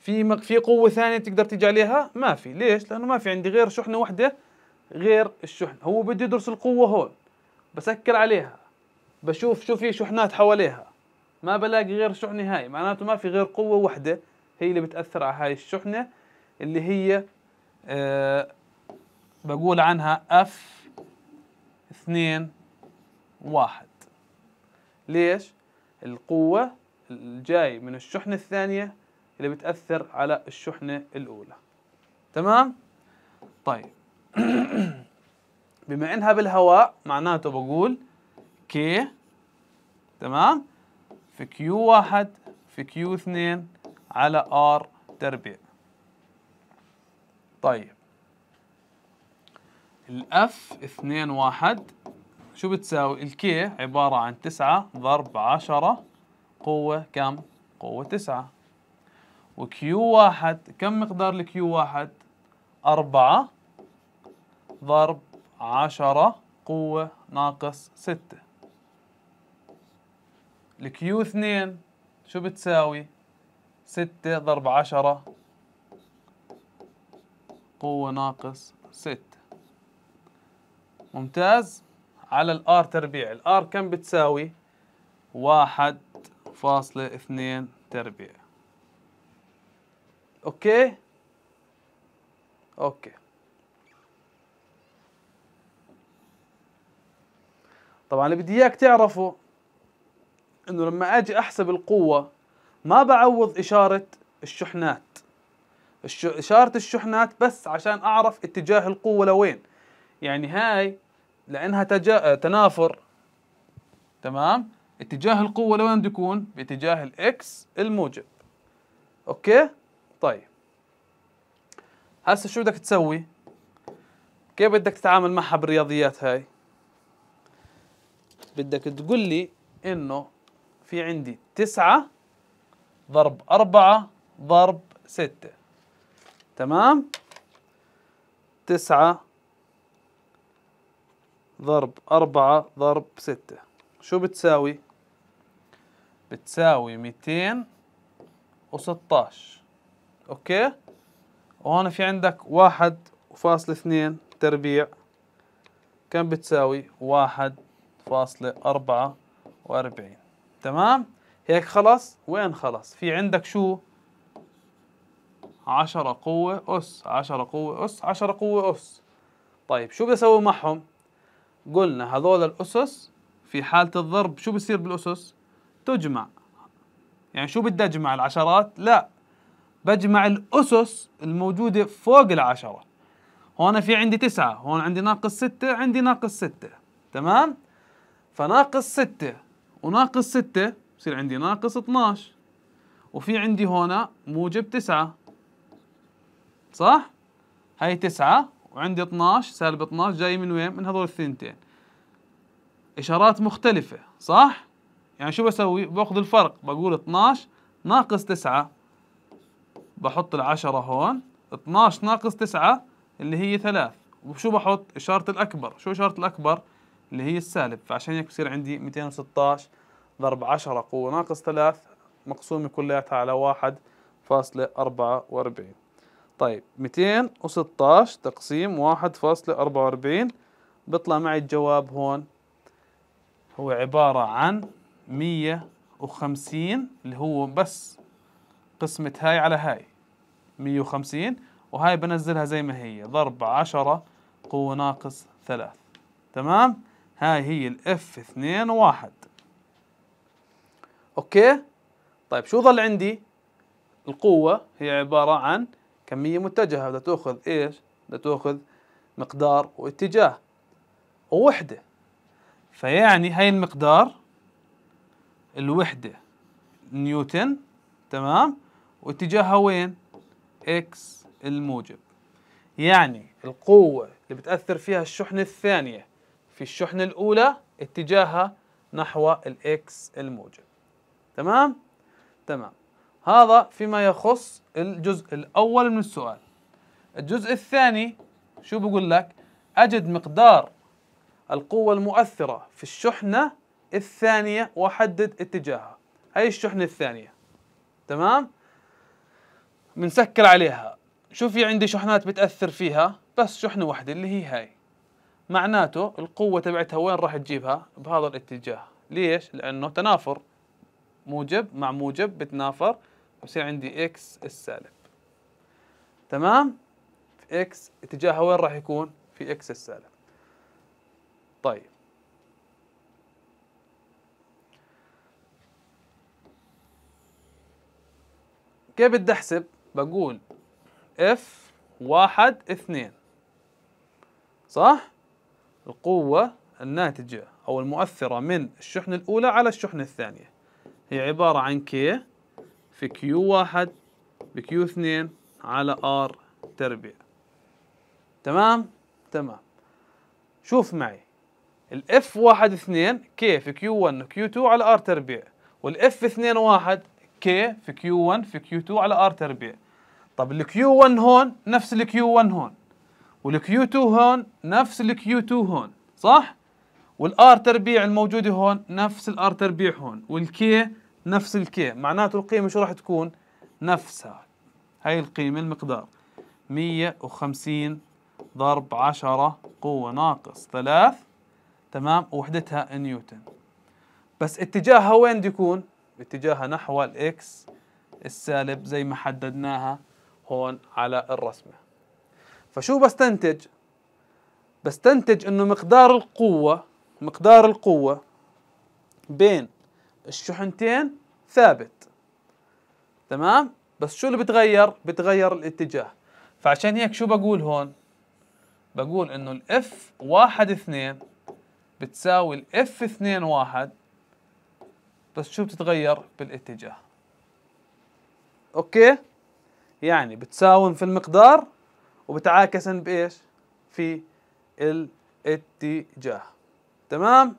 في مق... في قوه ثانيه تقدر تيجي عليها ما في ليش لانه ما في عندي غير شحنه واحده غير الشحن هو بده يدرس القوه هون بسكر عليها بشوف شو في شحنات حواليها ما بلاقي غير شحنه هاي معناته ما في غير قوه واحده هي اللي بتاثر على هاي الشحنه اللي هي أه بقول عنها اف اثنين واحد ليش القوه الجاي من الشحنه الثانيه اللي بتاثر على الشحنه الاولى تمام طيب بما انها بالهواء معناته بقول كي تمام في كيو واحد في كيو اثنين على ار تربيع طيب الاف اثنين واحد شو بتساوي الكي عبارة عن تسعة ضرب عشرة قوة كم قوة تسعة وكيو واحد كم مقدار الكيو واحد أربعة ضرب عشرة قوة ناقص ستة الكيو 2 شو بتساوي 6 ضرب 10 قوة ناقص 6 ممتاز على الار تربيع الار كم بتساوي 1.2 فاصلة تربيع اوكي اوكي طبعا اللي بدي اياك تعرفه انه لما اجي احسب القوه ما بعوض اشاره الشحنات اشاره الشحنات بس عشان اعرف اتجاه القوه لوين يعني هاي لانها تجا... تنافر تمام اتجاه القوه لوين بده يكون باتجاه الاكس الموجب اوكي طيب هسه شو بدك تسوي كيف بدك تتعامل معها بالرياضيات هاي بدك تقول لي انه في عندي تسعة ضرب أربعة ضرب ستة تمام تسعة ضرب أربعة ضرب ستة شو بتساوي؟ بتساوي ميتين وستاش أوكي؟ وهنا في عندك واحد وفاصلة اثنين تربيع كم بتساوي؟ واحد فاصلة أربعة وأربعين تمام هيك خلص وين خلص في عندك شو عشرة قوة أس عشرة قوة أس عشرة قوة أس طيب شو بدي أسوي معهم قلنا هذول الأسس في حالة الضرب شو بصير بالأسس تجمع يعني شو بدي أجمع العشرات لا بجمع الأسس الموجودة فوق العشرة هون في عندي تسعة هون عندي ناقص ستة عندي ناقص ستة تمام فناقص ستة وناقص 6 بصير عندي ناقص 12 وفي عندي هنا موجب 9 صح؟ هاي 9 وعندي 12 سالب 12 جاي من وين؟ من هذول الثنتين إشارات مختلفة صح؟ يعني شو بسوي؟ باخذ الفرق بقول 12 ناقص 9 بحط العشرة هون 12 ناقص 9 اللي هي 3 وشو بحط؟ إشارة الأكبر شو إشارة الأكبر؟ اللي هي السالب فعشان هيك بصير عندي 216 ضرب 10 قوة ناقص 3 مقسومة كلياتها على 1.44 طيب 216 تقسيم 1.44 بيطلع معي الجواب هون هو عبارة عن 150 اللي هو بس قسمة هاي على هاي 150 وهاي بنزلها زي ما هي ضرب 10 قوة ناقص 3 تمام؟ هاي هي الاف 2 1 اوكي طيب شو ظل عندي القوة هي عبارة عن كمية متجهة بدها تاخذ ايش بدها تاخذ مقدار واتجاه ووحدة فيعني هاي المقدار الوحدة نيوتن تمام واتجاهها وين اكس الموجب يعني القوة اللي بتأثر فيها الشحنة الثانية في الشحنة الأولى اتجاهها نحو الإكس الموجب تمام؟ تمام هذا فيما يخص الجزء الأول من السؤال الجزء الثاني شو بقول لك؟ أجد مقدار القوة المؤثرة في الشحنة الثانية وأحدد اتجاهها هاي الشحنة الثانية تمام؟ بنسكر عليها شو في عندي شحنات بتأثر فيها؟ بس شحنة واحدة اللي هي هاي معناته القوة تبعتها وين راح تجيبها بهذا الاتجاه ليش؟ لأنه تنافر موجب مع موجب بتنافر بصير عندي إكس السالب تمام؟ في إكس اتجاهها وين راح يكون؟ في إكس السالب طيب كيف بدي أحسب؟ بقول اف واحد اثنين صح؟ القوة الناتجة أو المؤثرة من الشحنة الأولى على الشحنة الثانية هي عبارة عن K في Q1 بكيو 2 على ار تربيع تمام تمام شوف معي الاف 1 2 كي في كيو 1 كيو 2 على ار تربيع والاف 2 1 كي في كيو 1 في كيو 2 على ار تربيع طب الكيو 1 هون نفس الكيو 1 هون والكيو 2 هون نفس الكيو 2 هون صح؟ والار تربيع الموجوده هون نفس الار تربيع هون والكي نفس الكي معناته القيمه شو راح تكون؟ نفسها هاي القيمه المقدار 150 ضرب 10 قوه ناقص 3 تمام وحدتها نيوتن بس اتجاهها وين بده يكون؟ اتجاهها نحو الاكس السالب زي ما حددناها هون على الرسمه فشو بستنتج بستنتج انه مقدار القوة مقدار القوة بين الشحنتين ثابت تمام بس شو اللي بتغير بتغير الاتجاه فعشان هيك شو بقول هون بقول انه الاف واحد اثنين بتساوي الاف اثنين واحد بس شو بتتغير بالاتجاه اوكي يعني بتساوم في المقدار وبتعاكسن بايش؟ في الاتجاه تمام؟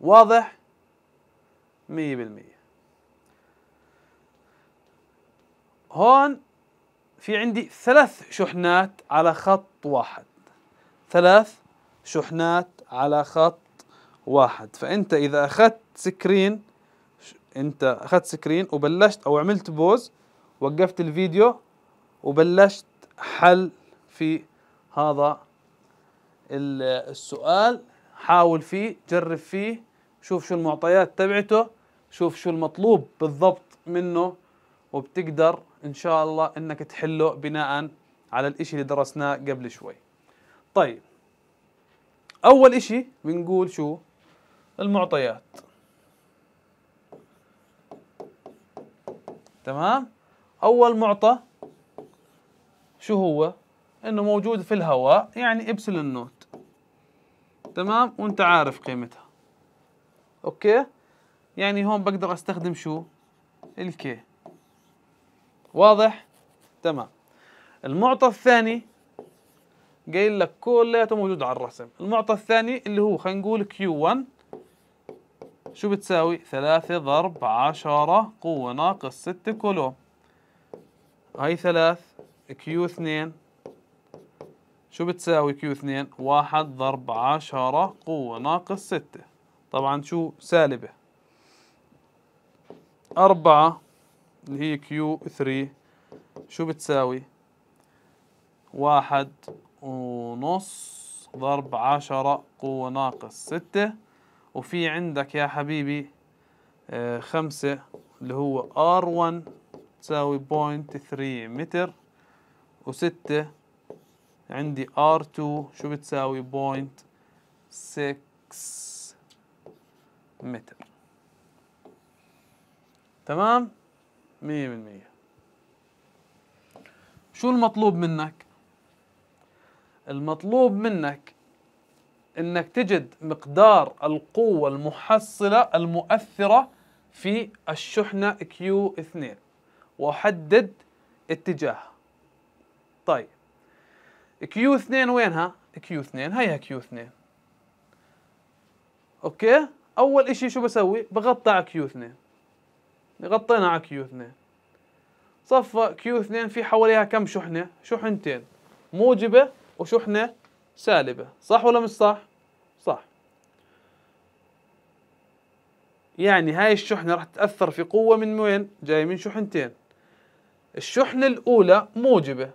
واضح؟ مية بالمية هون في عندي ثلاث شحنات على خط واحد ثلاث شحنات على خط واحد فأنت إذا أخذت سكرين أنت أخذت سكرين وبلشت أو عملت بوز وقفت الفيديو وبلشت حل في هذا السؤال حاول فيه جرب فيه شوف شو المعطيات تبعته شوف شو المطلوب بالضبط منه وبتقدر ان شاء الله انك تحله بناء على الاشي اللي درسناه قبل شوي طيب اول اشي بنقول شو المعطيات تمام اول معطى شو هو؟ انه موجود في الهواء يعني ابسلون نوت تمام وانت عارف قيمتها اوكي يعني هون بقدر استخدم شو الكي واضح تمام المعطى الثاني قايل لك كلياته موجود على الرسم المعطى الثاني اللي هو خلينا نقول Q1 شو بتساوي ثلاثة ضرب عشرة قوة ناقص ستة كولوم هاي ثلاث كيو اثنين شو بتساوي كيو اثنين؟ واحد ضرب عشرة قوة ناقص ستة طبعا شو سالبة أربعة اللي هي كيو ثري شو بتساوي واحد ونص ضرب عشرة قوة ناقص ستة وفي عندك يا حبيبي آه، خمسة اللي هو R1 تساوي بوينت ثري متر وستة عندي R2 شو بتساوي بوينت 6 متر تمام مية شو المطلوب منك المطلوب منك انك تجد مقدار القوة المحصلة المؤثرة في الشحنة Q2 وحدد اتجاهها طيب كيو 2 وينها؟ كيو 2 هيها كيو 2 اوكي اول اشي شو بسوي؟ بغطي على كيو 2 غطينا على كيو 2 صفى كيو 2 في حواليها كم شحنه؟ شحنتين موجبه وشحنه سالبه صح ولا مش صح؟ صح يعني هاي الشحنه راح تتاثر في قوه من وين؟ جاي من شحنتين الشحنه الاولى موجبه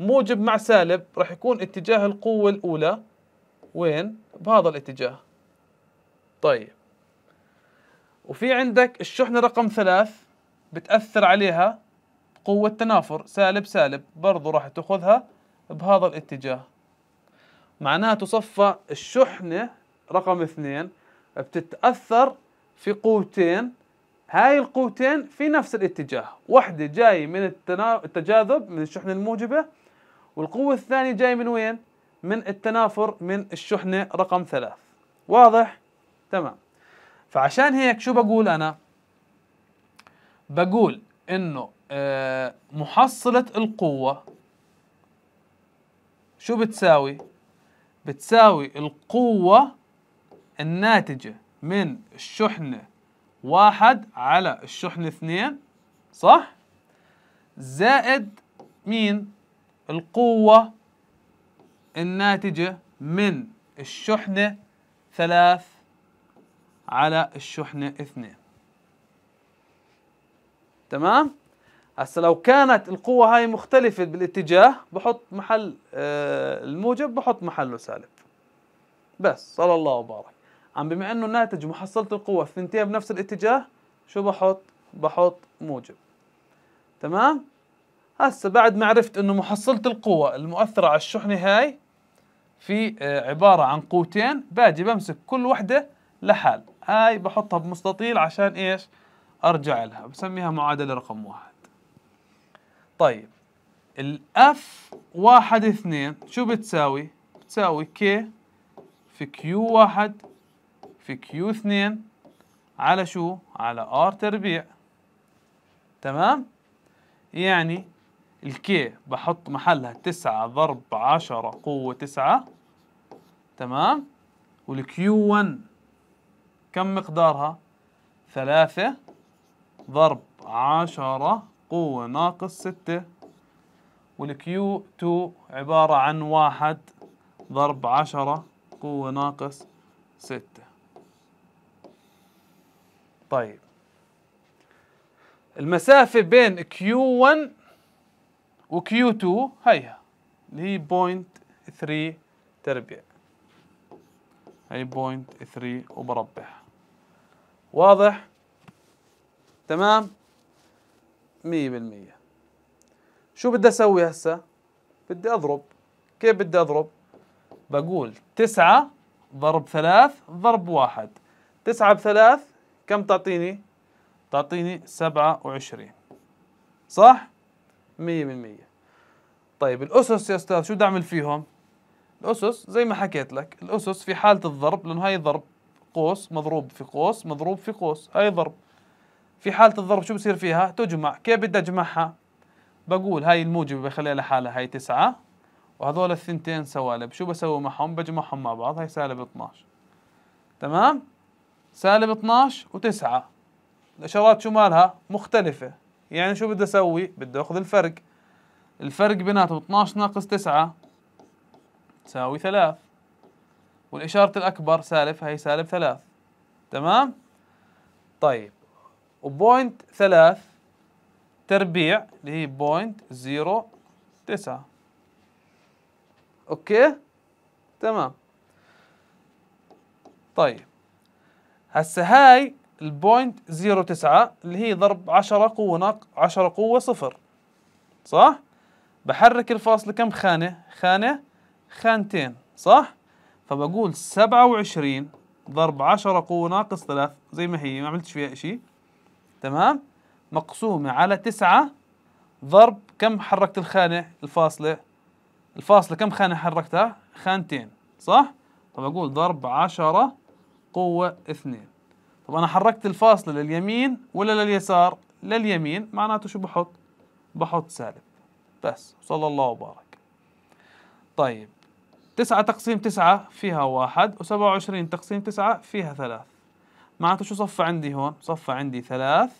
موجب مع سالب راح يكون اتجاه القوة الأولى وين؟ بهذا الاتجاه طيب وفي عندك الشحنة رقم ثلاث بتأثر عليها قوة تنافر سالب سالب برضو راح تأخذها بهذا الاتجاه معناها تصفى الشحنة رقم اثنين بتتأثر في قوتين هاي القوتين في نفس الاتجاه واحدة جاي من التجاذب من الشحنة الموجبة والقوة الثانية جاية من وين؟ من التنافر من الشحنة رقم ثلاث واضح؟ تمام فعشان هيك شو بقول أنا؟ بقول إنه آه، محصلة القوة شو بتساوي؟ بتساوي القوة الناتجة من الشحنة واحد على الشحنة اثنين صح؟ زائد مين؟ القوة الناتجة من الشحنة ثلاث على الشحنة اثنين تمام؟ هسا لو كانت القوة هاي مختلفة بالاتجاه بحط محل آه، الموجب بحط محله سالب بس صلى الله وبارك عم بما انه ناتج محصلة القوة الثنتين بنفس الاتجاه شو بحط؟ بحط موجب تمام؟ هسه بعد ما عرفت انه محصلة القوة المؤثرة على الشحنة هاي في آه، عبارة عن قوتين باجي بمسك كل وحدة لحال هاي بحطها بمستطيل عشان ايش ارجع لها بسميها معادلة رقم واحد طيب الاف واحد اثنين شو بتساوي بتساوي كي في كيو واحد في كيو اثنين على شو على ار تربيع تمام يعني الكي بحط محلها تسعة ضرب عشرة قوة تسعة تمام والكيو 1 كم مقدارها؟ ثلاثة ضرب عشرة قوة ناقص ستة والكيو 2 عبارة عن واحد ضرب عشرة قوة ناقص ستة طيب المسافة بين Q1 وكيو 2 هيها اللي هي بوينت 3 تربيع هي بوينت 3 وبربع واضح تمام مية بالمية شو بدي اسوي هسه بدي اضرب كيف بدي اضرب بقول تسعة ضرب ثلاث ضرب واحد تسعة بثلاث كم تعطيني تعطيني سبعة وعشرين صح 100% طيب الاسس يا استاذ شو بدي اعمل فيهم؟ الاسس زي ما حكيت لك الاسس في حاله الضرب لانه هاي ضرب قوس مضروب في قوس مضروب في قوس هاي ضرب في حاله الضرب شو بصير فيها؟ تجمع كيف بدي اجمعها؟ بقول هاي الموجبه بخليها لحالها هاي تسعة وهذول الثنتين سوالب شو بسوي معهم؟ بجمعهم مع بعض هاي سالب 12 تمام؟ سالب 12 وتسعه الاشارات شو مالها؟ مختلفه يعني شو بدي اسوي بدي اخذ الفرق الفرق بيناتهم 12 ناقص 9 تساوي 3 والإشارة الأكبر سالب هي سالب 3 تمام طيب وبوينت 3 تربيع اللي هي بوينت 0 9 اوكي تمام طيب هسه هاي البوينت زيرو تسعة اللي هي ضرب عشرة قوة ناق عشرة قوة صفر صح؟ بحرك الفاصلة كم خانة؟ خانة خانتين صح؟ فبقول سبعة وعشرين ضرب عشرة قوة ناقص ثلاث زي ما هي ما عملتش فيها إشي تمام؟ مقسومة على تسعة ضرب كم حركت الخانة الفاصلة؟ الفاصلة كم خانة حركتها؟ خانتين صح؟ فبقول ضرب عشرة قوة اثنين طب انا حركت الفاصله لليمين ولا لليسار لليمين معناته شو بحط بحط سالب بس صلى الله وبارك طيب تسعة تقسيم تسعة فيها واحد وسبعة وعشرين تقسيم تسعة فيها ثلاث معناته شو صفى عندي هون صفى عندي ثلاث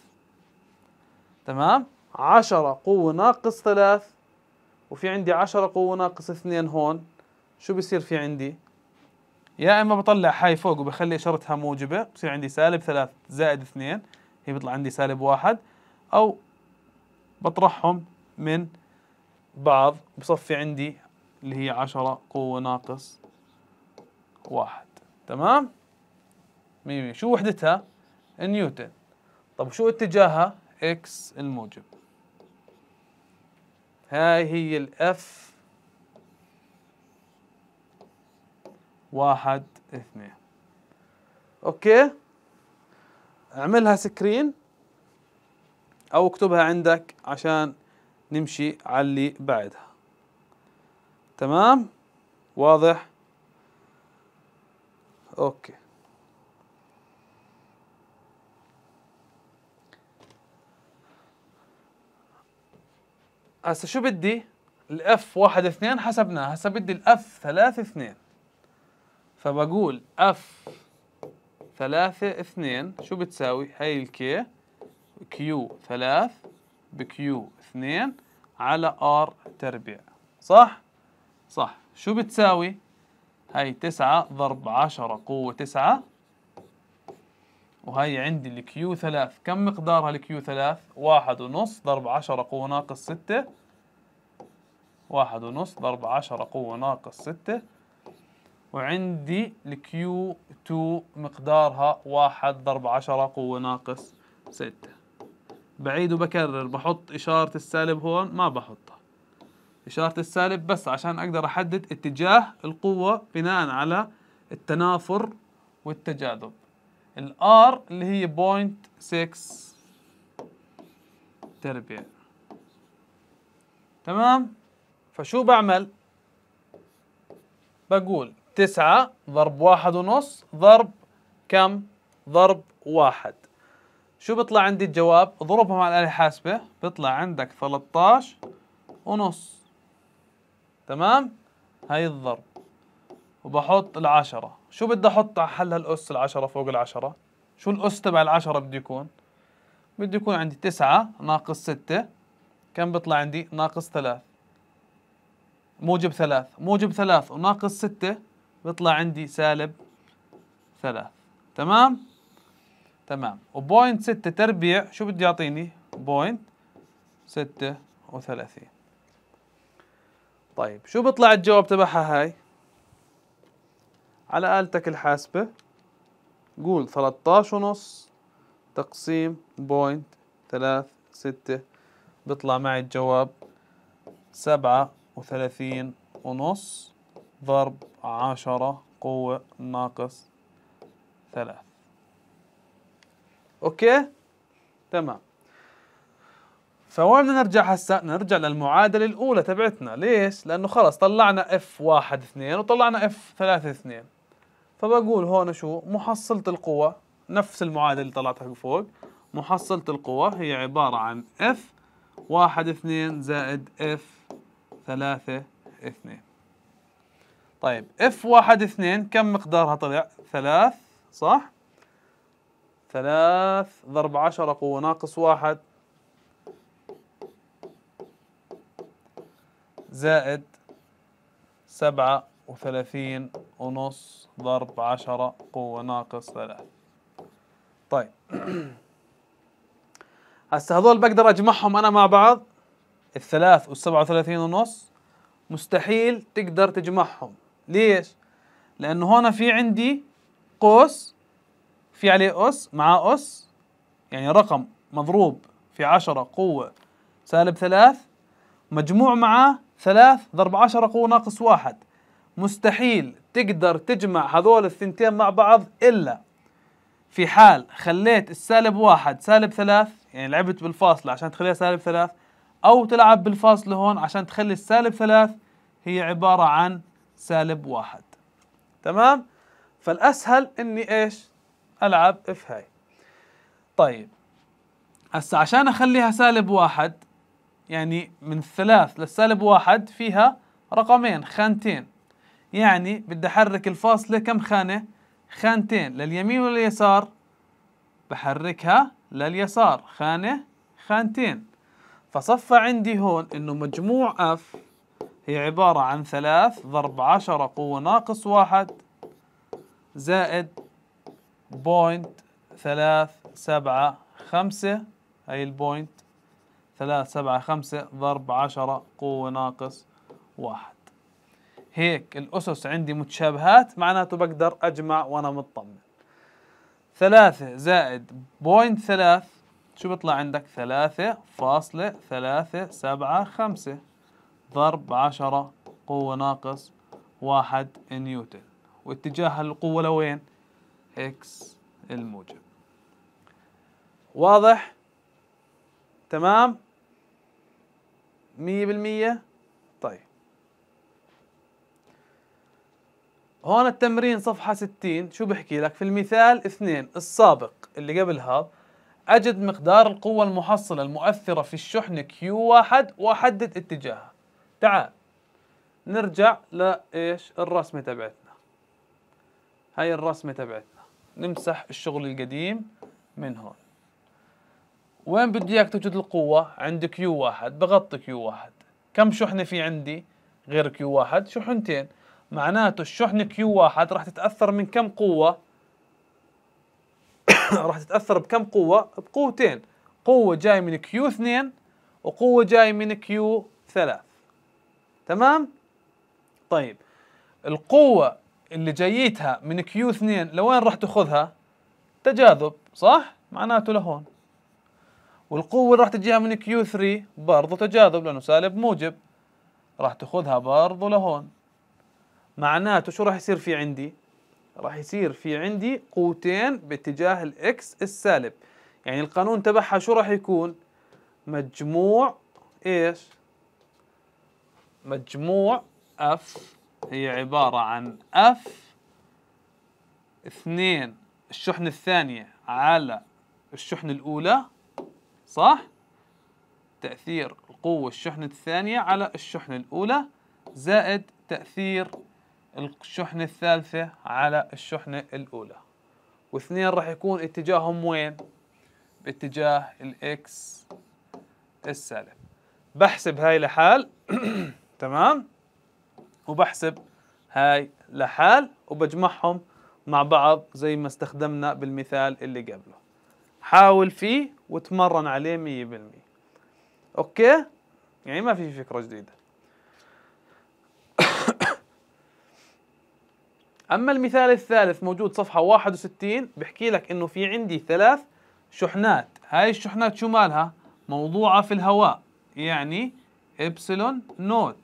تمام عشرة قوة ناقص ثلاث وفي عندي عشرة قوة ناقص اثنين هون شو بصير في عندي يا اما بطلع هاي فوق وبخلي اشارتها موجبه بصير عندي سالب 3 زائد 2 هي بيطلع عندي سالب 1 او بطرحهم من بعض بصفي عندي اللي هي 10 قوه ناقص 1 تمام مي. شو وحدتها نيوتن طب شو اتجاهها اكس الموجب هاي هي الاف واحد اثنين اوكي اعملها سكرين او اكتبها عندك عشان نمشي على اللي بعدها تمام واضح اوكي هسه شو بدي الاف واحد اثنين حسبناها هسه بدي الاف ثلاثة اثنين فبقول اف ثلاثة اثنين شو بتساوي هاي الكي كيو ثلاث بكيو اثنين على ار تربيع صح؟ صح شو بتساوي؟ هاي تسعة ضرب عشرة قوة تسعة وهي عندي الكيو ثلاث كم مقدارها الكيو ثلاث؟ واحد ونص ضرب عشرة قوة ناقص ستة واحد ونص ضرب عشرة قوة ناقص ستة وعندي الكيو 2 مقدارها واحد ضرب عشرة قوة ناقص ستة بعيد وبكرر بحط إشارة السالب هون ما بحطها إشارة السالب بس عشان أقدر أحدد اتجاه القوة بناء على التنافر والتجاذب الار اللي هي بوينت 0.6 تربيع تمام فشو بعمل بقول تسعة ضرب واحد ونص ضرب كم ضرب واحد شو بيطلع عندي الجواب ضربهم على الآلة الحاسبة بيطلع عندك 13 ونص تمام هاي الضرب وبحط العشرة شو بدي أحط على حل هالأس العشرة فوق العشرة شو الأس تبع العشرة بده يكون بده يكون عندي تسعة ناقص ستة كم بيطلع عندي ناقص ثلاث موجب ثلاث موجب ثلاث وناقص ستة بيطلع عندي سالب ثلاث تمام تمام وبوينت ستة تربيع شو بدي يعطيني بوينت ستة وثلاثين طيب شو بيطلع الجواب تبعها هاي على آلتك الحاسبة قول 13 ونص تقسيم بوينت ثلاث ستة بيطلع معي الجواب سبعة وثلاثين ونص ضرب عشرة قوة ناقص ثلاث أوكي تمام فوين بدنا نرجع هسا؟ نرجع للمعادلة الأولى تبعتنا، ليش؟ لأنه خلص طلعنا اف واحد اثنين وطلعنا اف ثلاثة اثنين. فبقول هون شو؟ محصلة القوى نفس المعادلة اللي طلعتها فوق، محصلة القوى هي عبارة عن اف واحد اثنين زائد اف ثلاثة اثنين. طيب اف واحد اثنين كم مقدارها طلع؟ ثلاث صح؟ ثلاث ضرب عشرة قوة ناقص واحد زائد سبعة وثلاثين ونص ضرب عشرة قوة ناقص ثلاث طيب هسه هذول بقدر اجمعهم انا مع بعض الثلاث والسبعة وثلاثين ونص مستحيل تقدر تجمعهم ليش؟ لأنه هون في عندي قوس في عليه أس مع أس يعني رقم مضروب في عشرة قوة سالب ثلاث مجموع مع ثلاث ضرب عشرة قوة ناقص واحد مستحيل تقدر تجمع هذول الثنتين مع بعض إلا في حال خليت السالب واحد سالب ثلاث يعني لعبت بالفاصلة عشان تخليها سالب ثلاث أو تلعب بالفاصلة هون عشان تخلي السالب ثلاث هي عبارة عن سالب واحد تمام فالأسهل إني إيش ألعب إف هاي طيب هسا عشان أخليها سالب واحد يعني من الثلاث للسالب واحد فيها رقمين خانتين يعني بدي أحرك الفاصلة كم خانة خانتين لليمين واليسار بحركها لليسار خانة خانتين فصفى عندي هون إنه مجموع اف هي عبارة عن ثلاث ضرب عشرة قوة ناقص واحد زائد بوينت ثلاث سبعة خمسة هي البوينت ثلاث سبعة خمسة ضرب عشرة قوة ناقص واحد هيك الأسس عندي متشابهات معناته بقدر أجمع وأنا مطمن ثلاثة زائد بوينت ثلاث شو بيطلع عندك ثلاثة فاصلة ثلاثة سبعة خمسة ضرب عشرة قوة ناقص واحد نيوتن واتجاه القوة لوين؟ اكس الموجب واضح؟ تمام؟ مية بالمية؟ طيب هون التمرين صفحة ستين شو بحكي لك؟ في المثال اثنين السابق اللي قبل هذا أجد مقدار القوة المحصلة المؤثرة في الشحنة Q1 وأحدد اتجاهها تعال نرجع لايش الرسمه تبعتنا هاي الرسمه تبعتنا نمسح الشغل القديم من هون وين بدي اياك توجد القوه عند كيو واحد بغطي كيو واحد كم شحنه في عندي غير كيو واحد شحنتين معناته الشحن كيو واحد راح تتاثر من كم قوه راح تتاثر بكم قوه بقوتين قوه جاي من كيو اثنين وقوه جاي من كيو ثلاث تمام طيب القوة اللي جايتها من كيو 2 لوين راح تاخذها تجاذب صح معناته لهون والقوة اللي راح تجيها من كيو 3 برضه تجاذب لأنه سالب موجب راح تاخذها برضه لهون معناته شو راح يصير في عندي؟ راح يصير في عندي قوتين باتجاه الاكس السالب يعني القانون تبعها شو راح يكون؟ مجموع ايش؟ مجموع اف هي عبارة عن اف اثنين الشحنة الثانية على الشحنة الأولى صح؟ تأثير قوة الشحنة الثانية على الشحنة الأولى زائد تأثير الشحنة الثالثة على الشحنة الأولى واثنين راح يكون اتجاههم وين؟ باتجاه الإكس السالب بحسب هاي لحال تمام وبحسب هاي لحال وبجمعهم مع بعض زي ما استخدمنا بالمثال اللي قبله حاول فيه وتمرن عليه مية بالمية أوكي؟ يعني ما في فكرة جديدة أما المثال الثالث موجود صفحة 61 بحكي لك إنه في عندي ثلاث شحنات هاي الشحنات شو مالها؟ موضوعة في الهواء يعني إبسلون نود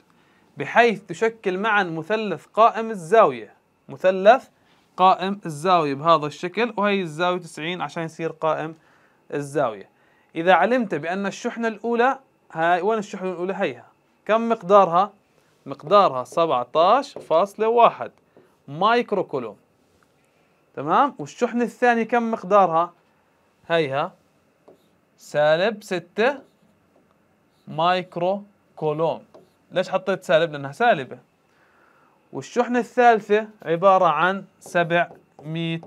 بحيث تشكل معا مثلث قائم الزاوية مثلث قائم الزاوية بهذا الشكل وهي الزاوية 90 عشان يصير قائم الزاوية إذا علمت بأن الشحنة الأولى هاي وين الشحنة الأولى هيها كم مقدارها؟ مقدارها 17.1 مايكرو كولوم تمام والشحنة الثانية كم مقدارها؟ هيها سالب 6 مايكرو كولوم ليش حطيت سالب لأنها سالبة والشحنة الثالثة عبارة عن 700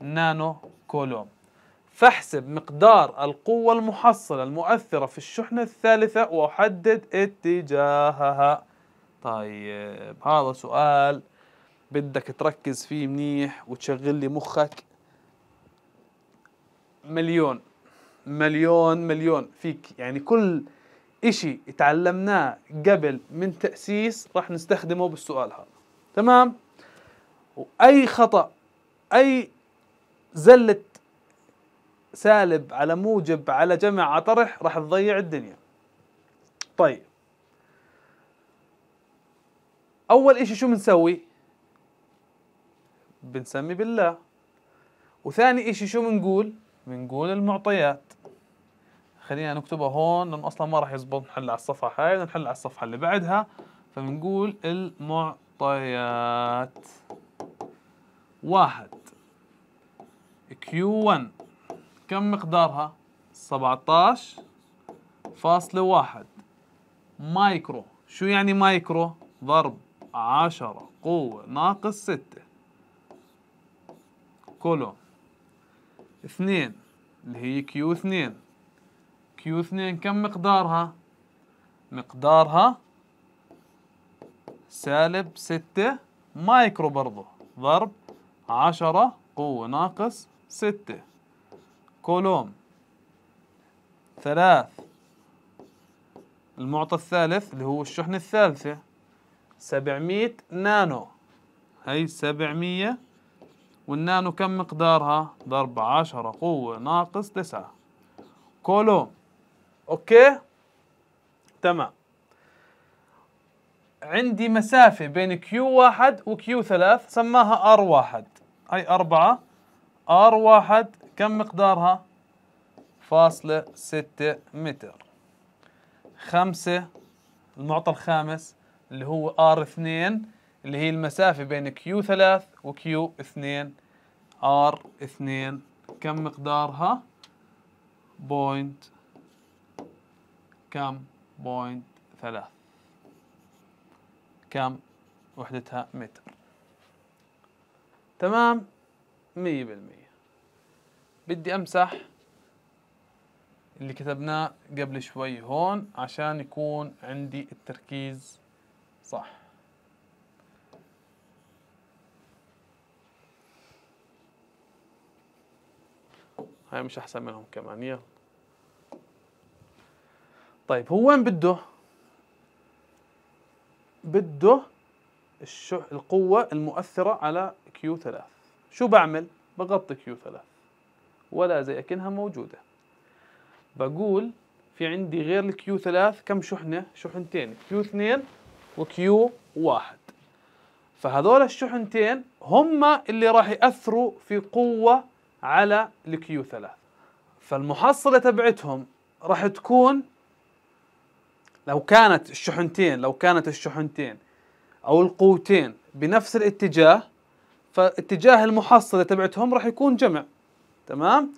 نانو كولوم فاحسب مقدار القوة المحصلة المؤثرة في الشحنة الثالثة وأحدد اتجاهها طيب هذا سؤال بدك تركز فيه منيح وتشغل لي مخك مليون مليون مليون فيك يعني كل إشي تعلمناه قبل من تأسيس راح نستخدمه بالسؤال هذا تمام وأي خطأ أي زلة سالب على موجب على جمع على طرح راح تضيع الدنيا طيب أول إشي شو بنسوي بنسمي بالله وثاني إشي شو بنقول بنقول المعطيات خلينا نكتبها هون لأنه أصلا ما راح يزبط نحل على الصفحة هاي بدنا نحل على الصفحة اللي بعدها فبنقول المعطيات واحد Q1 كم مقدارها؟ 17.1 مايكرو شو يعني مايكرو؟ ضرب 10 قوة ناقص 6 كولوم 2 اللي هي Q2 كيو اثنين كم مقدارها مقدارها سالب ستة مايكرو برضه ضرب عشرة قوة ناقص ستة كولوم ثلاث المعطى الثالث اللي هو الشحنة الثالثة سبعمية نانو هاي سبعمية والنانو كم مقدارها ضرب عشرة قوة ناقص تسعة كولوم اوكي تمام عندي مسافة بين Q1 و Q3 سماها R1 هاي أربعة R1 كم مقدارها؟ فاصلة ستة متر خمسة المعطى الخامس اللي هو R2 اللي هي المسافة بين Q3 و Q2 R2 كم مقدارها؟ بوينت كام بوينت ثلاث كم وحدتها متر تمام مية بالمية بدي أمسح اللي كتبناه قبل شوي هون عشان يكون عندي التركيز صح هاي مش أحسن منهم كمان يلا طيب هو وين بده بده الشح القوة المؤثرة على كيو 3 شو بعمل بغطي كيو 3 ولا زي أكنها موجودة بقول في عندي غير الكيو 3 كم شحنة شحنتين كيو 2 وكيو 1 فهذول الشحنتين هم اللي راح يأثروا في قوة على الكيو 3 فالمحصلة تبعتهم راح تكون لو كانت الشحنتين لو كانت الشحنتين او القوتين بنفس الاتجاه فاتجاه المحصله تبعتهم راح يكون جمع تمام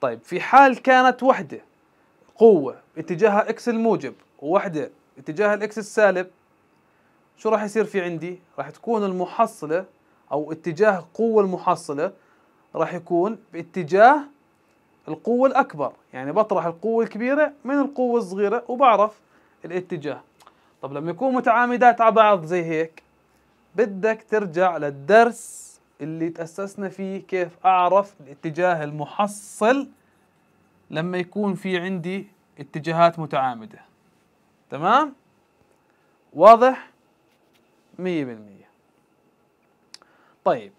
طيب في حال كانت وحده قوه اتجاهها اكس الموجب ووحده اتجاه الاكس السالب شو راح يصير في عندي راح تكون المحصله او اتجاه قوه المحصله راح يكون باتجاه القوة الأكبر يعني بطرح القوة الكبيرة من القوة الصغيرة وبعرف الاتجاه طب لما يكون متعامدات على بعض زي هيك بدك ترجع للدرس اللي تأسسنا فيه كيف أعرف الاتجاه المحصل لما يكون في عندي اتجاهات متعامدة تمام؟ واضح؟ مية بالمية طيب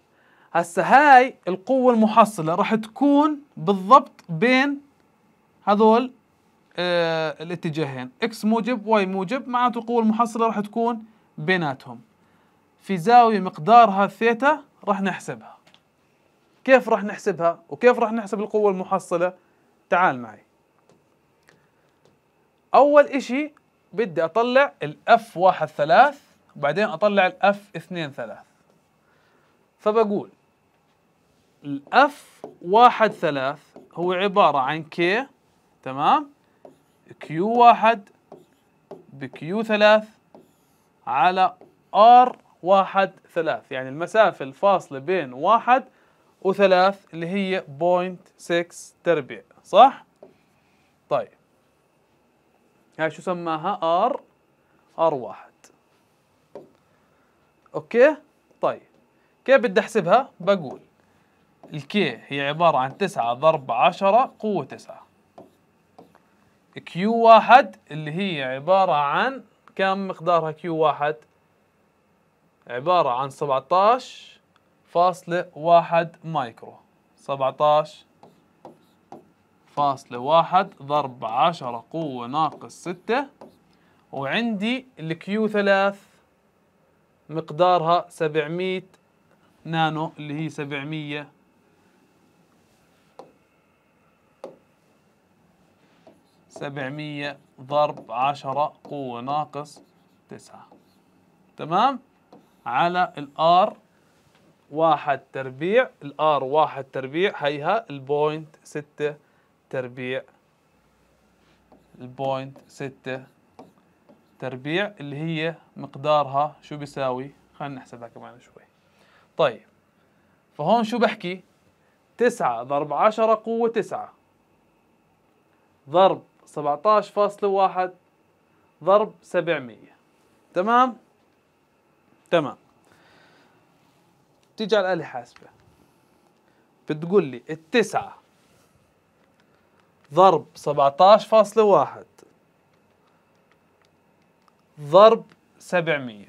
هسا هاي القوة المحصلة راح تكون بالضبط بين هذول آه، الاتجاهين اكس موجب واي موجب معناته القوة المحصلة راح تكون بيناتهم في زاوية مقدارها ثيتا راح نحسبها كيف راح نحسبها وكيف راح نحسب القوة المحصلة تعال معي أول إشي بدي أطلع الاف واحد ثلاث وبعدين أطلع الاف اثنين ثلاث فبقول الاف واحد ثلاث هو عبارة عن كي تمام كيو واحد بكيو ثلاث على ار واحد ثلاث يعني المسافة الفاصلة بين واحد وثلاث اللي هي بوينت تربيع صح؟ طيب هاي شو سماها ار ار واحد اوكي طيب كيف بدي احسبها؟ بقول الكي هي عبارة عن تسعة ضرب عشرة قوة تسعة كيو واحد اللي هي عبارة عن كم مقدارها كيو واحد عبارة عن 17 فاصلة واحد مايكرو 17 فاصلة واحد ضرب عشرة قوة ناقص ستة وعندي الكيو ثلاث مقدارها سبعمية نانو اللي هي سبعمية 700 ضرب 10 قوة ناقص 9 تمام على الار واحد تربيع الار واحد تربيع هيها البوينت ستة تربيع البوينت ستة تربيع اللي هي مقدارها شو بيساوي خلينا نحسبها كمان شوي طيب فهون شو بحكي تسعة ضرب عشرة قوة تسعة ضرب 17.1 ضرب 700 تمام تمام تيجي على الآلة حاسبة بتقول لي التسعة ضرب 17.1 ضرب 700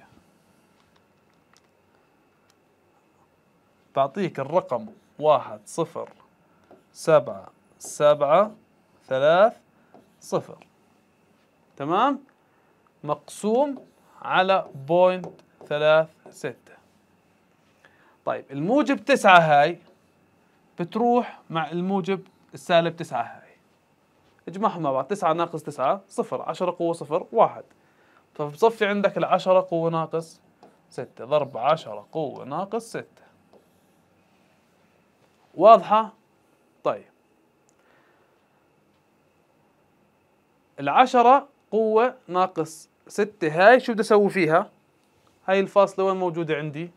تعطيك الرقم واحد صفر سبعة سبعة ثلاث صفر تمام مقسوم على بوينت ثلاث ستة طيب الموجب تسعة هاي بتروح مع الموجب السالب تسعة هاي اجمعهم مع بعض تسعة ناقص تسعة صفر عشرة قوة صفر واحد فبصفي عندك العشرة قوة ناقص ستة ضرب عشرة قوة ناقص ستة واضحة؟ طيب العشرة قوة ناقص ستة هاي شو بدي أسوي فيها؟ هاي الفاصلة وين موجودة عندي؟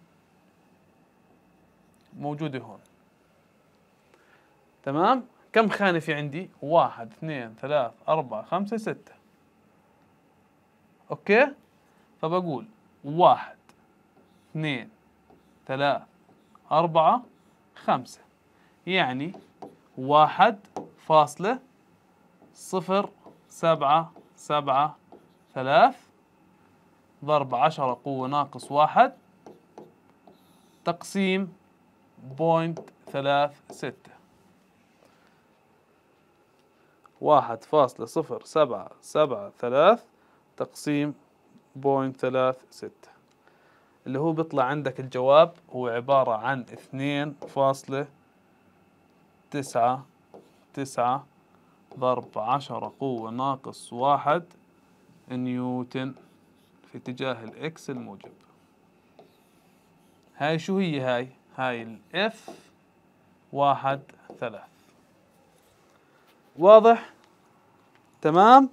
موجودة هون تمام؟ كم خانة في عندي؟ واحد اثنين ثلاث أربعة خمسة ستة أوكي؟ فبقول واحد اثنين ثلاث أربعة خمسة يعني واحد فاصلة صفر سبعة سبعة ثلاث ضرب عشرة قوة ناقص واحد تقسيم بوينت ثلاث ستة واحد فاصلة صفر سبعة سبعة ثلاث تقسيم بوينت ثلاث ستة اللي هو بيطلع عندك الجواب هو عبارة عن اثنين فاصلة تسعة تسعة ضرب عشرة قوة ناقص واحد نيوتن في اتجاه الإكس الموجب هاي شو هي هاي؟ هاي الإف واحد ثلاث واضح؟ تمام؟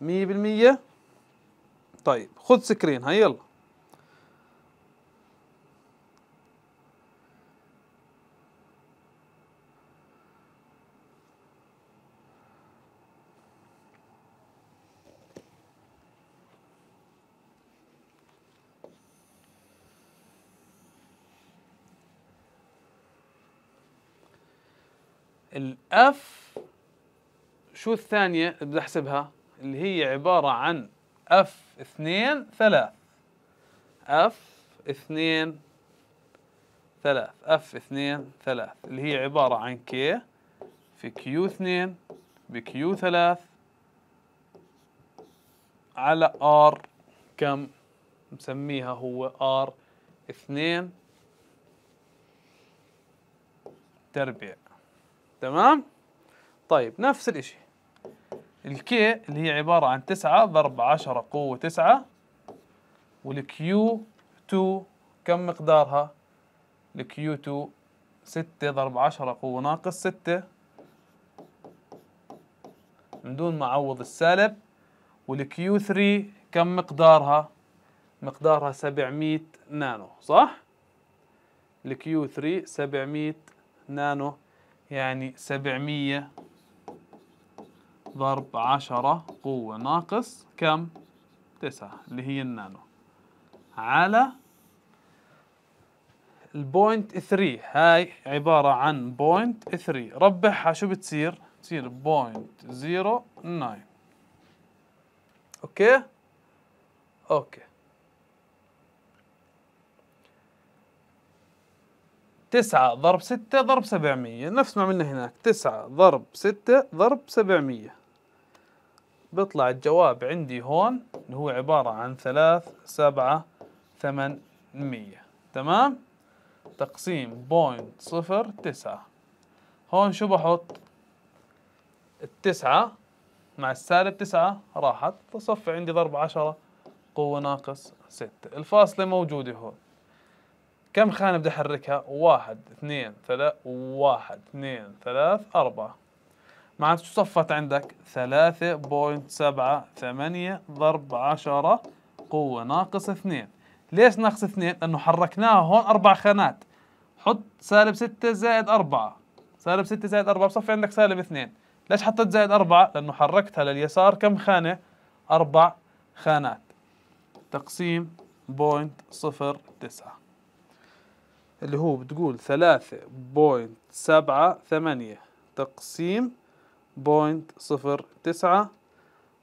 مية بالمية؟ طيب خذ سكرين هاي يلا الاف شو الثانية اللي بدي احسبها اللي هي عبارة عن اف اثنين ثلاث اف اثنين ثلاث اف اثنين ثلاث اللي هي عبارة عن كي في كيو اثنين بكيو ثلاث على ار كم مسميها هو ار اثنين تربيع تمام طيب نفس الاشي الكي اللي هي عبارة عن تسعة ضرب عشرة قوة تسعة والكيو 2 كم مقدارها الكيو 2 ستة ضرب عشرة قوة ناقص ستة من دون ما أعوض السالب والكيو 3 كم مقدارها مقدارها 700 نانو صح الكيو ثري سبعمية نانو يعني سبعمية ضرب عشرة قوة ناقص كم تسعة اللي هي النانو على البوينت ثري هاي عبارة عن بوينت ثري ربحها شو بتصير بتصير بوينت زيرو ناين اوكي اوكي 9 ضرب 6 ضرب 700 نفس ما عملنا هناك 9 ضرب 6 ضرب 700 بيطلع الجواب عندي هون اللي هو عبارة عن 3 7 800 تمام تقسيم بوينت صفر تسعة هون شو بحط التسعة مع السالب تسعة راحت تصفي عندي ضرب عشرة قوة ناقص ستة الفاصلة موجودة هون كم خانة بدي أحركها؟ واحد اثنين ثلاث واحد اثنين ثلاث أربعة معناته شو صفت عندك؟ ثلاثة بوينت سبعة ثمانية ضرب عشرة قوة ناقص اثنين ليش ناقص اثنين؟ لأنه حركناها هون أربع خانات حط سالب ستة زائد أربعة سالب ستة زائد أربعة بصفي عندك سالب اثنين ليش حطيت زائد أربعة؟ لأنه حركتها لليسار كم خانة؟ أربع خانات تقسيم بوينت صفر تسعة اللي هو بتقول ثلاثة بوينت سبعة ثمانية تقسيم بوينت صفر تسعة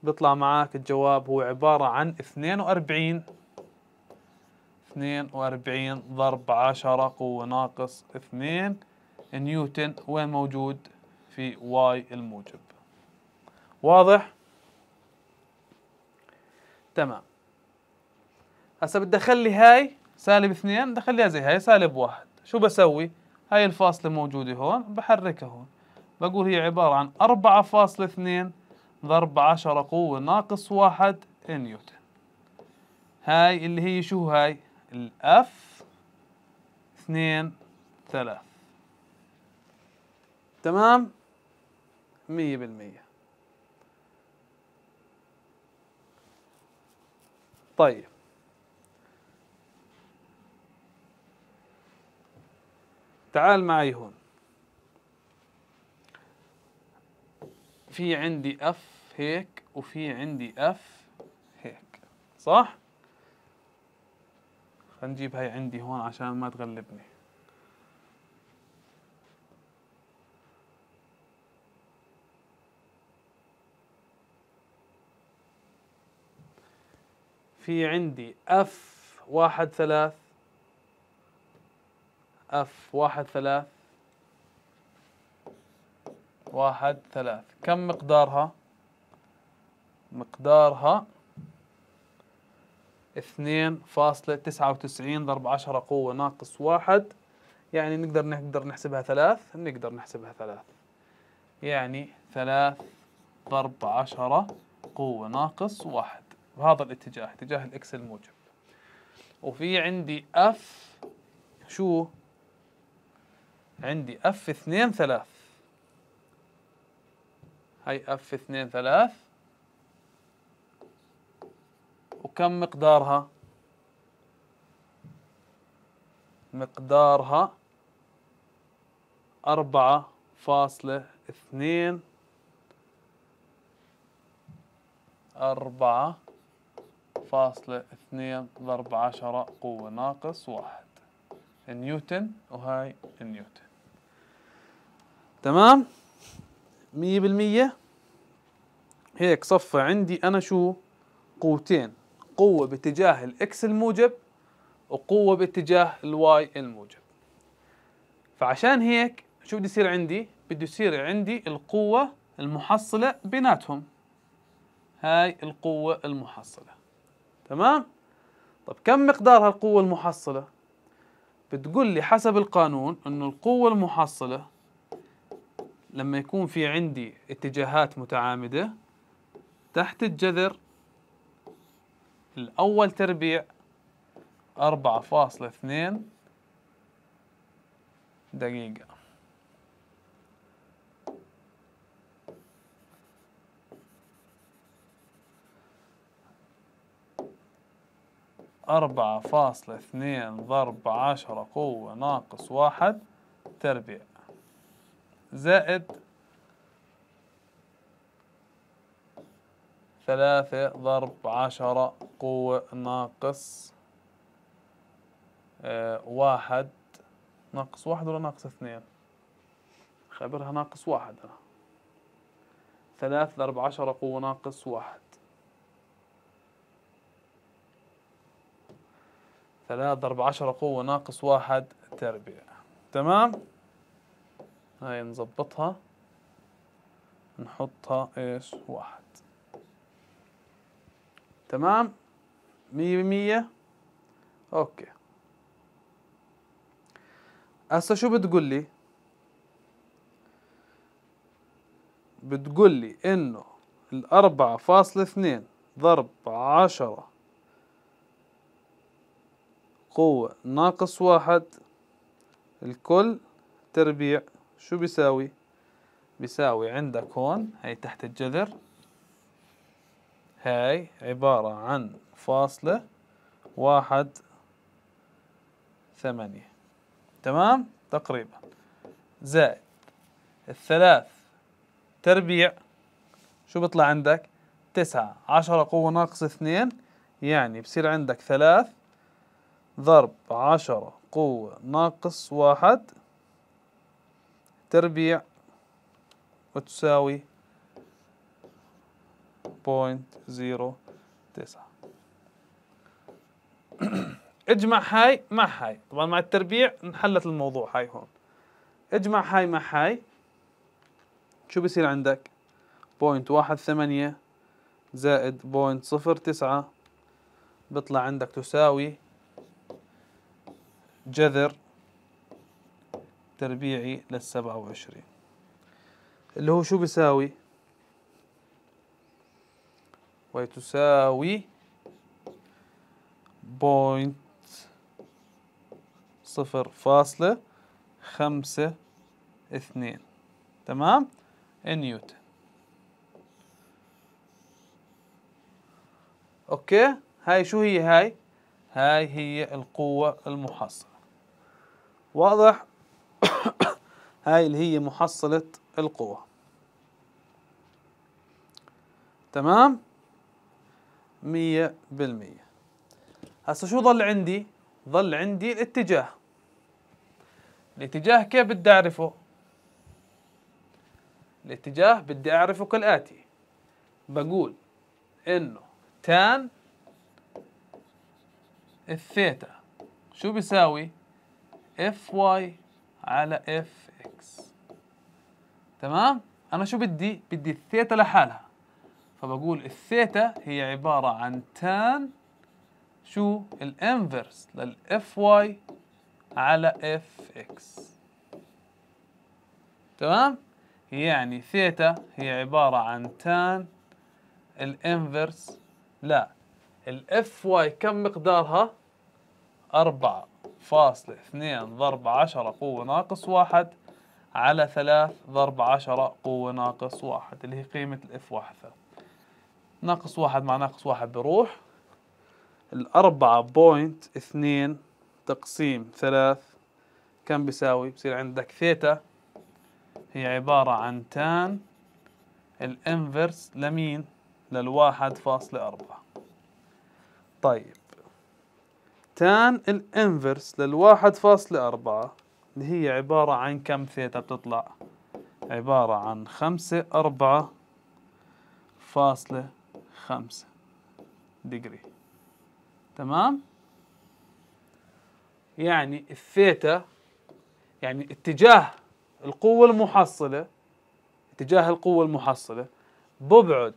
بيطلع معاك الجواب هو عبارة عن اثنين وأربعين اثنين وأربعين ضرب عشرة قوة ناقص اثنين نيوتن وين موجود في واي الموجب واضح تمام هسه بدي اخلي هاي سالب اثنين بخليها زي هاي سالب واحد شو بسوي هاي الفاصلة موجودة هون بحركها هون بقول هي عبارة عن أربعة فاصلة اثنين ضرب عشرة قوة ناقص واحد نيوتن هاي اللي هي شو هاي الأف اثنين ثلاث تمام مية بالمية طيب تعال معي هون في عندي اف هيك وفي عندي اف هيك صح خلينا نجيب هاي عندي هون عشان ما تغلبني في عندي اف واحد ثلاث اف واحد ثلاث واحد ثلاث كم مقدارها مقدارها اثنين فاصلة تسعة وتسعين ضرب عشرة قوة ناقص واحد يعني نقدر نقدر نحسبها ثلاث نقدر نحسبها ثلاث يعني ثلاث ضرب عشرة قوة ناقص واحد بهذا الاتجاه اتجاه الاكس الموجب وفي عندي اف شو عندي اف اثنين ثلاث هاي اف اثنين ثلاث وكم مقدارها مقدارها أربعة فاصلة اثنين أربعة فاصلة اثنين ضرب عشرة قوة ناقص واحد نيوتن وهاي نيوتن تمام مية بالمية هيك صفى عندي أنا شو قوتين قوة باتجاه الإكس الموجب وقوة باتجاه الواي الموجب فعشان هيك شو بده يصير عندي؟ بده يصير عندي القوة المحصلة بيناتهم هاي القوة المحصلة تمام؟ طب كم مقدار هالقوة المحصلة؟ بتقول لي حسب القانون انه القوة المحصلة لما يكون في عندي اتجاهات متعامدة تحت الجذر الأول تربيع أربعة فاصلة اثنين دقيقة أربعة فاصلة اثنين ضرب عشرة قوة ناقص واحد تربيع زائد ثلاثة ضرب عشرة قوة ناقص آه، واحد ناقص واحد ولا ناقص اثنين خبرها ناقص واحد أنا ثلاث ضرب عشرة قوة ناقص واحد ثلاث ضرب عشرة قوة ناقص واحد تربيع تمام؟ هاي نظبطها نحطها ايش واحد تمام مية بمية اوكي هسه شو بتقول لي بتقول لي انه الأربعة فاصل اثنين ضرب عشرة قوة ناقص واحد الكل تربيع شو بيساوي بيساوي عندك هون هي تحت الجذر هاي عبارة عن فاصلة واحد ثمانية تمام تقريبا زائد الثلاث تربيع شو بيطلع عندك تسعة عشرة قوة ناقص اثنين يعني بصير عندك ثلاث ضرب عشرة قوة ناقص واحد تربيع وتساوي بوينت زيرو تسعة اجمع هاي مع هاي طبعا مع التربيع انحلت الموضوع هاي هون اجمع هاي مع هاي شو بصير عندك بوينت واحد ثمانية زائد بوينت صفر تسعة بطلع عندك تساوي جذر التربيعي لل 27 اللي هو شو بيساوي وتساوي بوينت صفر فاصلة خمسة اثنين تمام نيوتن اوكي هاي شو هي هاي هاي هي القوة المحصلة واضح هاي اللي هي محصلة القوى تمام مية بالمية هسا شو ظل عندي ظل عندي الاتجاه الاتجاه كيف بدي اعرفه الاتجاه بدي اعرفه كالاتي بقول انه تان الثيتا شو بيساوي اف واي على اف اكس تمام انا شو بدي بدي الثيتا لحالها فبقول الثيتا هي عبارة عن تان شو الانفرس للاف واي على اف اكس تمام يعني ثيتا هي عبارة عن تان الانفرس لا الاف واي كم مقدارها أربعة فاصلة اثنين ضرب عشرة قوة ناقص واحد على ثلاث ضرب عشرة قوة ناقص واحد اللي هي قيمة الاف واحد ناقص واحد مع ناقص واحد بروح الأربعة بوينت اثنين تقسيم ثلاث كم بيساوي بصير عندك ثيتا هي عبارة عن تان الانفرس لمين للواحد فاصلة أربعة طيب تان الانفرس للواحد فاصلة أربعة اللي هي عبارة عن كم ثيتا بتطلع عبارة عن خمسة أربعة فاصلة خمسة ديجري تمام يعني الثيتا يعني اتجاه القوة المحصلة اتجاه القوة المحصلة ببعد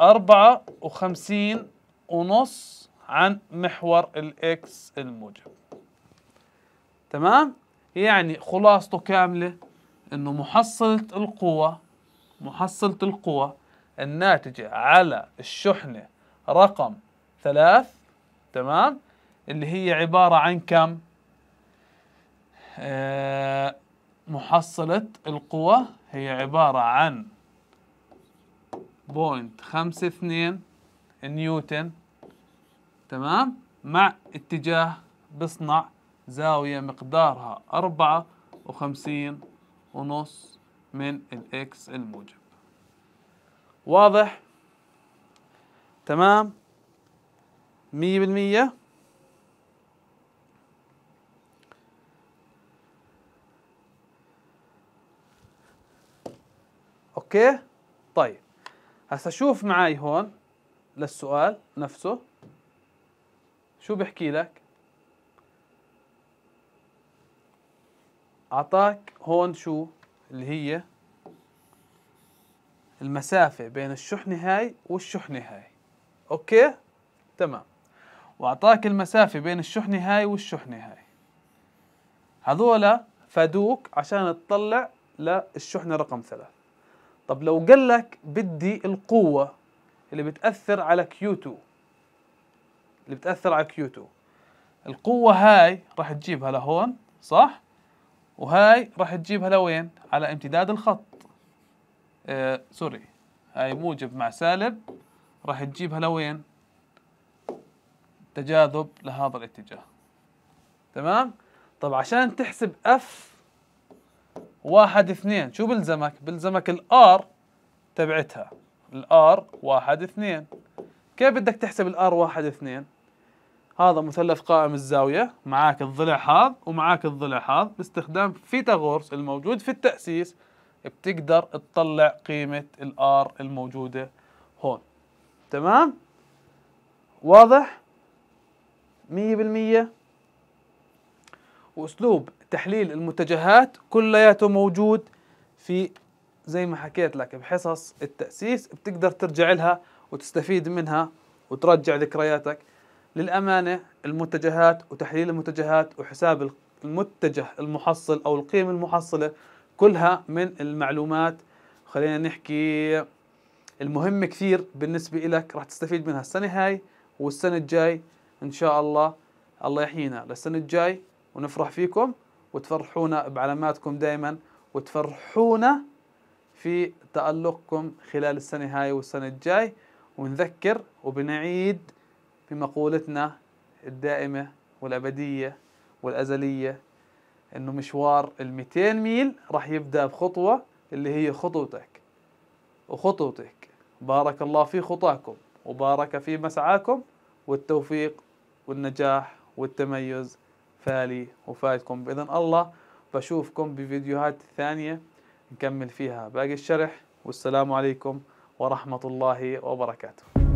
أربعة وخمسين ونص عن محور الإكس الموجب تمام يعني خلاصته كاملة انه محصلة القوة محصلة القوة الناتجة على الشحنة رقم ثلاث تمام اللي هي عبارة عن كم آه، محصلة القوة هي عبارة عن بوينت خمسة اثنين نيوتن تمام مع اتجاه بصنع زاوية مقدارها أربعة وخمسين ونص من الإكس الموجب واضح تمام مية بالمية اوكي طيب هسا شوف معي هون للسؤال نفسه شو بحكي لك اعطاك هون شو اللي هي المسافة بين الشحنة هاي والشحنة هاي اوكي تمام واعطاك المسافة بين الشحنة هاي والشحنة هاي هذولا فادوك عشان تطلع للشحنة رقم ثلاث طب لو قال لك بدي القوة اللي بتأثر على كيو 2 اللي بتأثر على كيو 2 القوة هاي راح تجيبها لهون صح؟ وهاي راح تجيبها لوين على امتداد الخط آه سوري هاي موجب مع سالب راح تجيبها لوين تجاذب لهذا الاتجاه تمام طب عشان تحسب اف واحد اثنين شو بلزمك بلزمك الار تبعتها الار واحد اثنين كيف بدك تحسب الار واحد اثنين هذا مثلث قائم الزاوية معاك الضلع هذا ومعاك الضلع هذا باستخدام فيتاغورس الموجود في التأسيس بتقدر تطلع قيمة الار الموجودة هون تمام واضح مية بالمية وأسلوب تحليل المتجهات كلياته موجود في زي ما حكيت لك بحصص التأسيس بتقدر ترجع لها وتستفيد منها وترجع ذكرياتك للأمانة المتجهات وتحليل المتجهات وحساب المتجه المحصل أو القيم المحصلة كلها من المعلومات خلينا نحكي المهمة كثير بالنسبة إلك راح تستفيد منها السنة هاي والسنة الجاي إن شاء الله الله يحيينا للسنة الجاي ونفرح فيكم وتفرحونا بعلاماتكم دائما وتفرحونا في تألقكم خلال السنة هاي والسنة الجاي ونذكر وبنعيد في مقولتنا الدائمة والأبدية والأزلية إنه مشوار الميتين 200 ميل راح يبدأ بخطوة اللي هي خطوتك وخطوتك بارك الله في خطاكم وبارك في مسعاكم والتوفيق والنجاح والتميز فالي وفايتكم بإذن الله بشوفكم بفيديوهات ثانية نكمل فيها باقي الشرح والسلام عليكم ورحمة الله وبركاته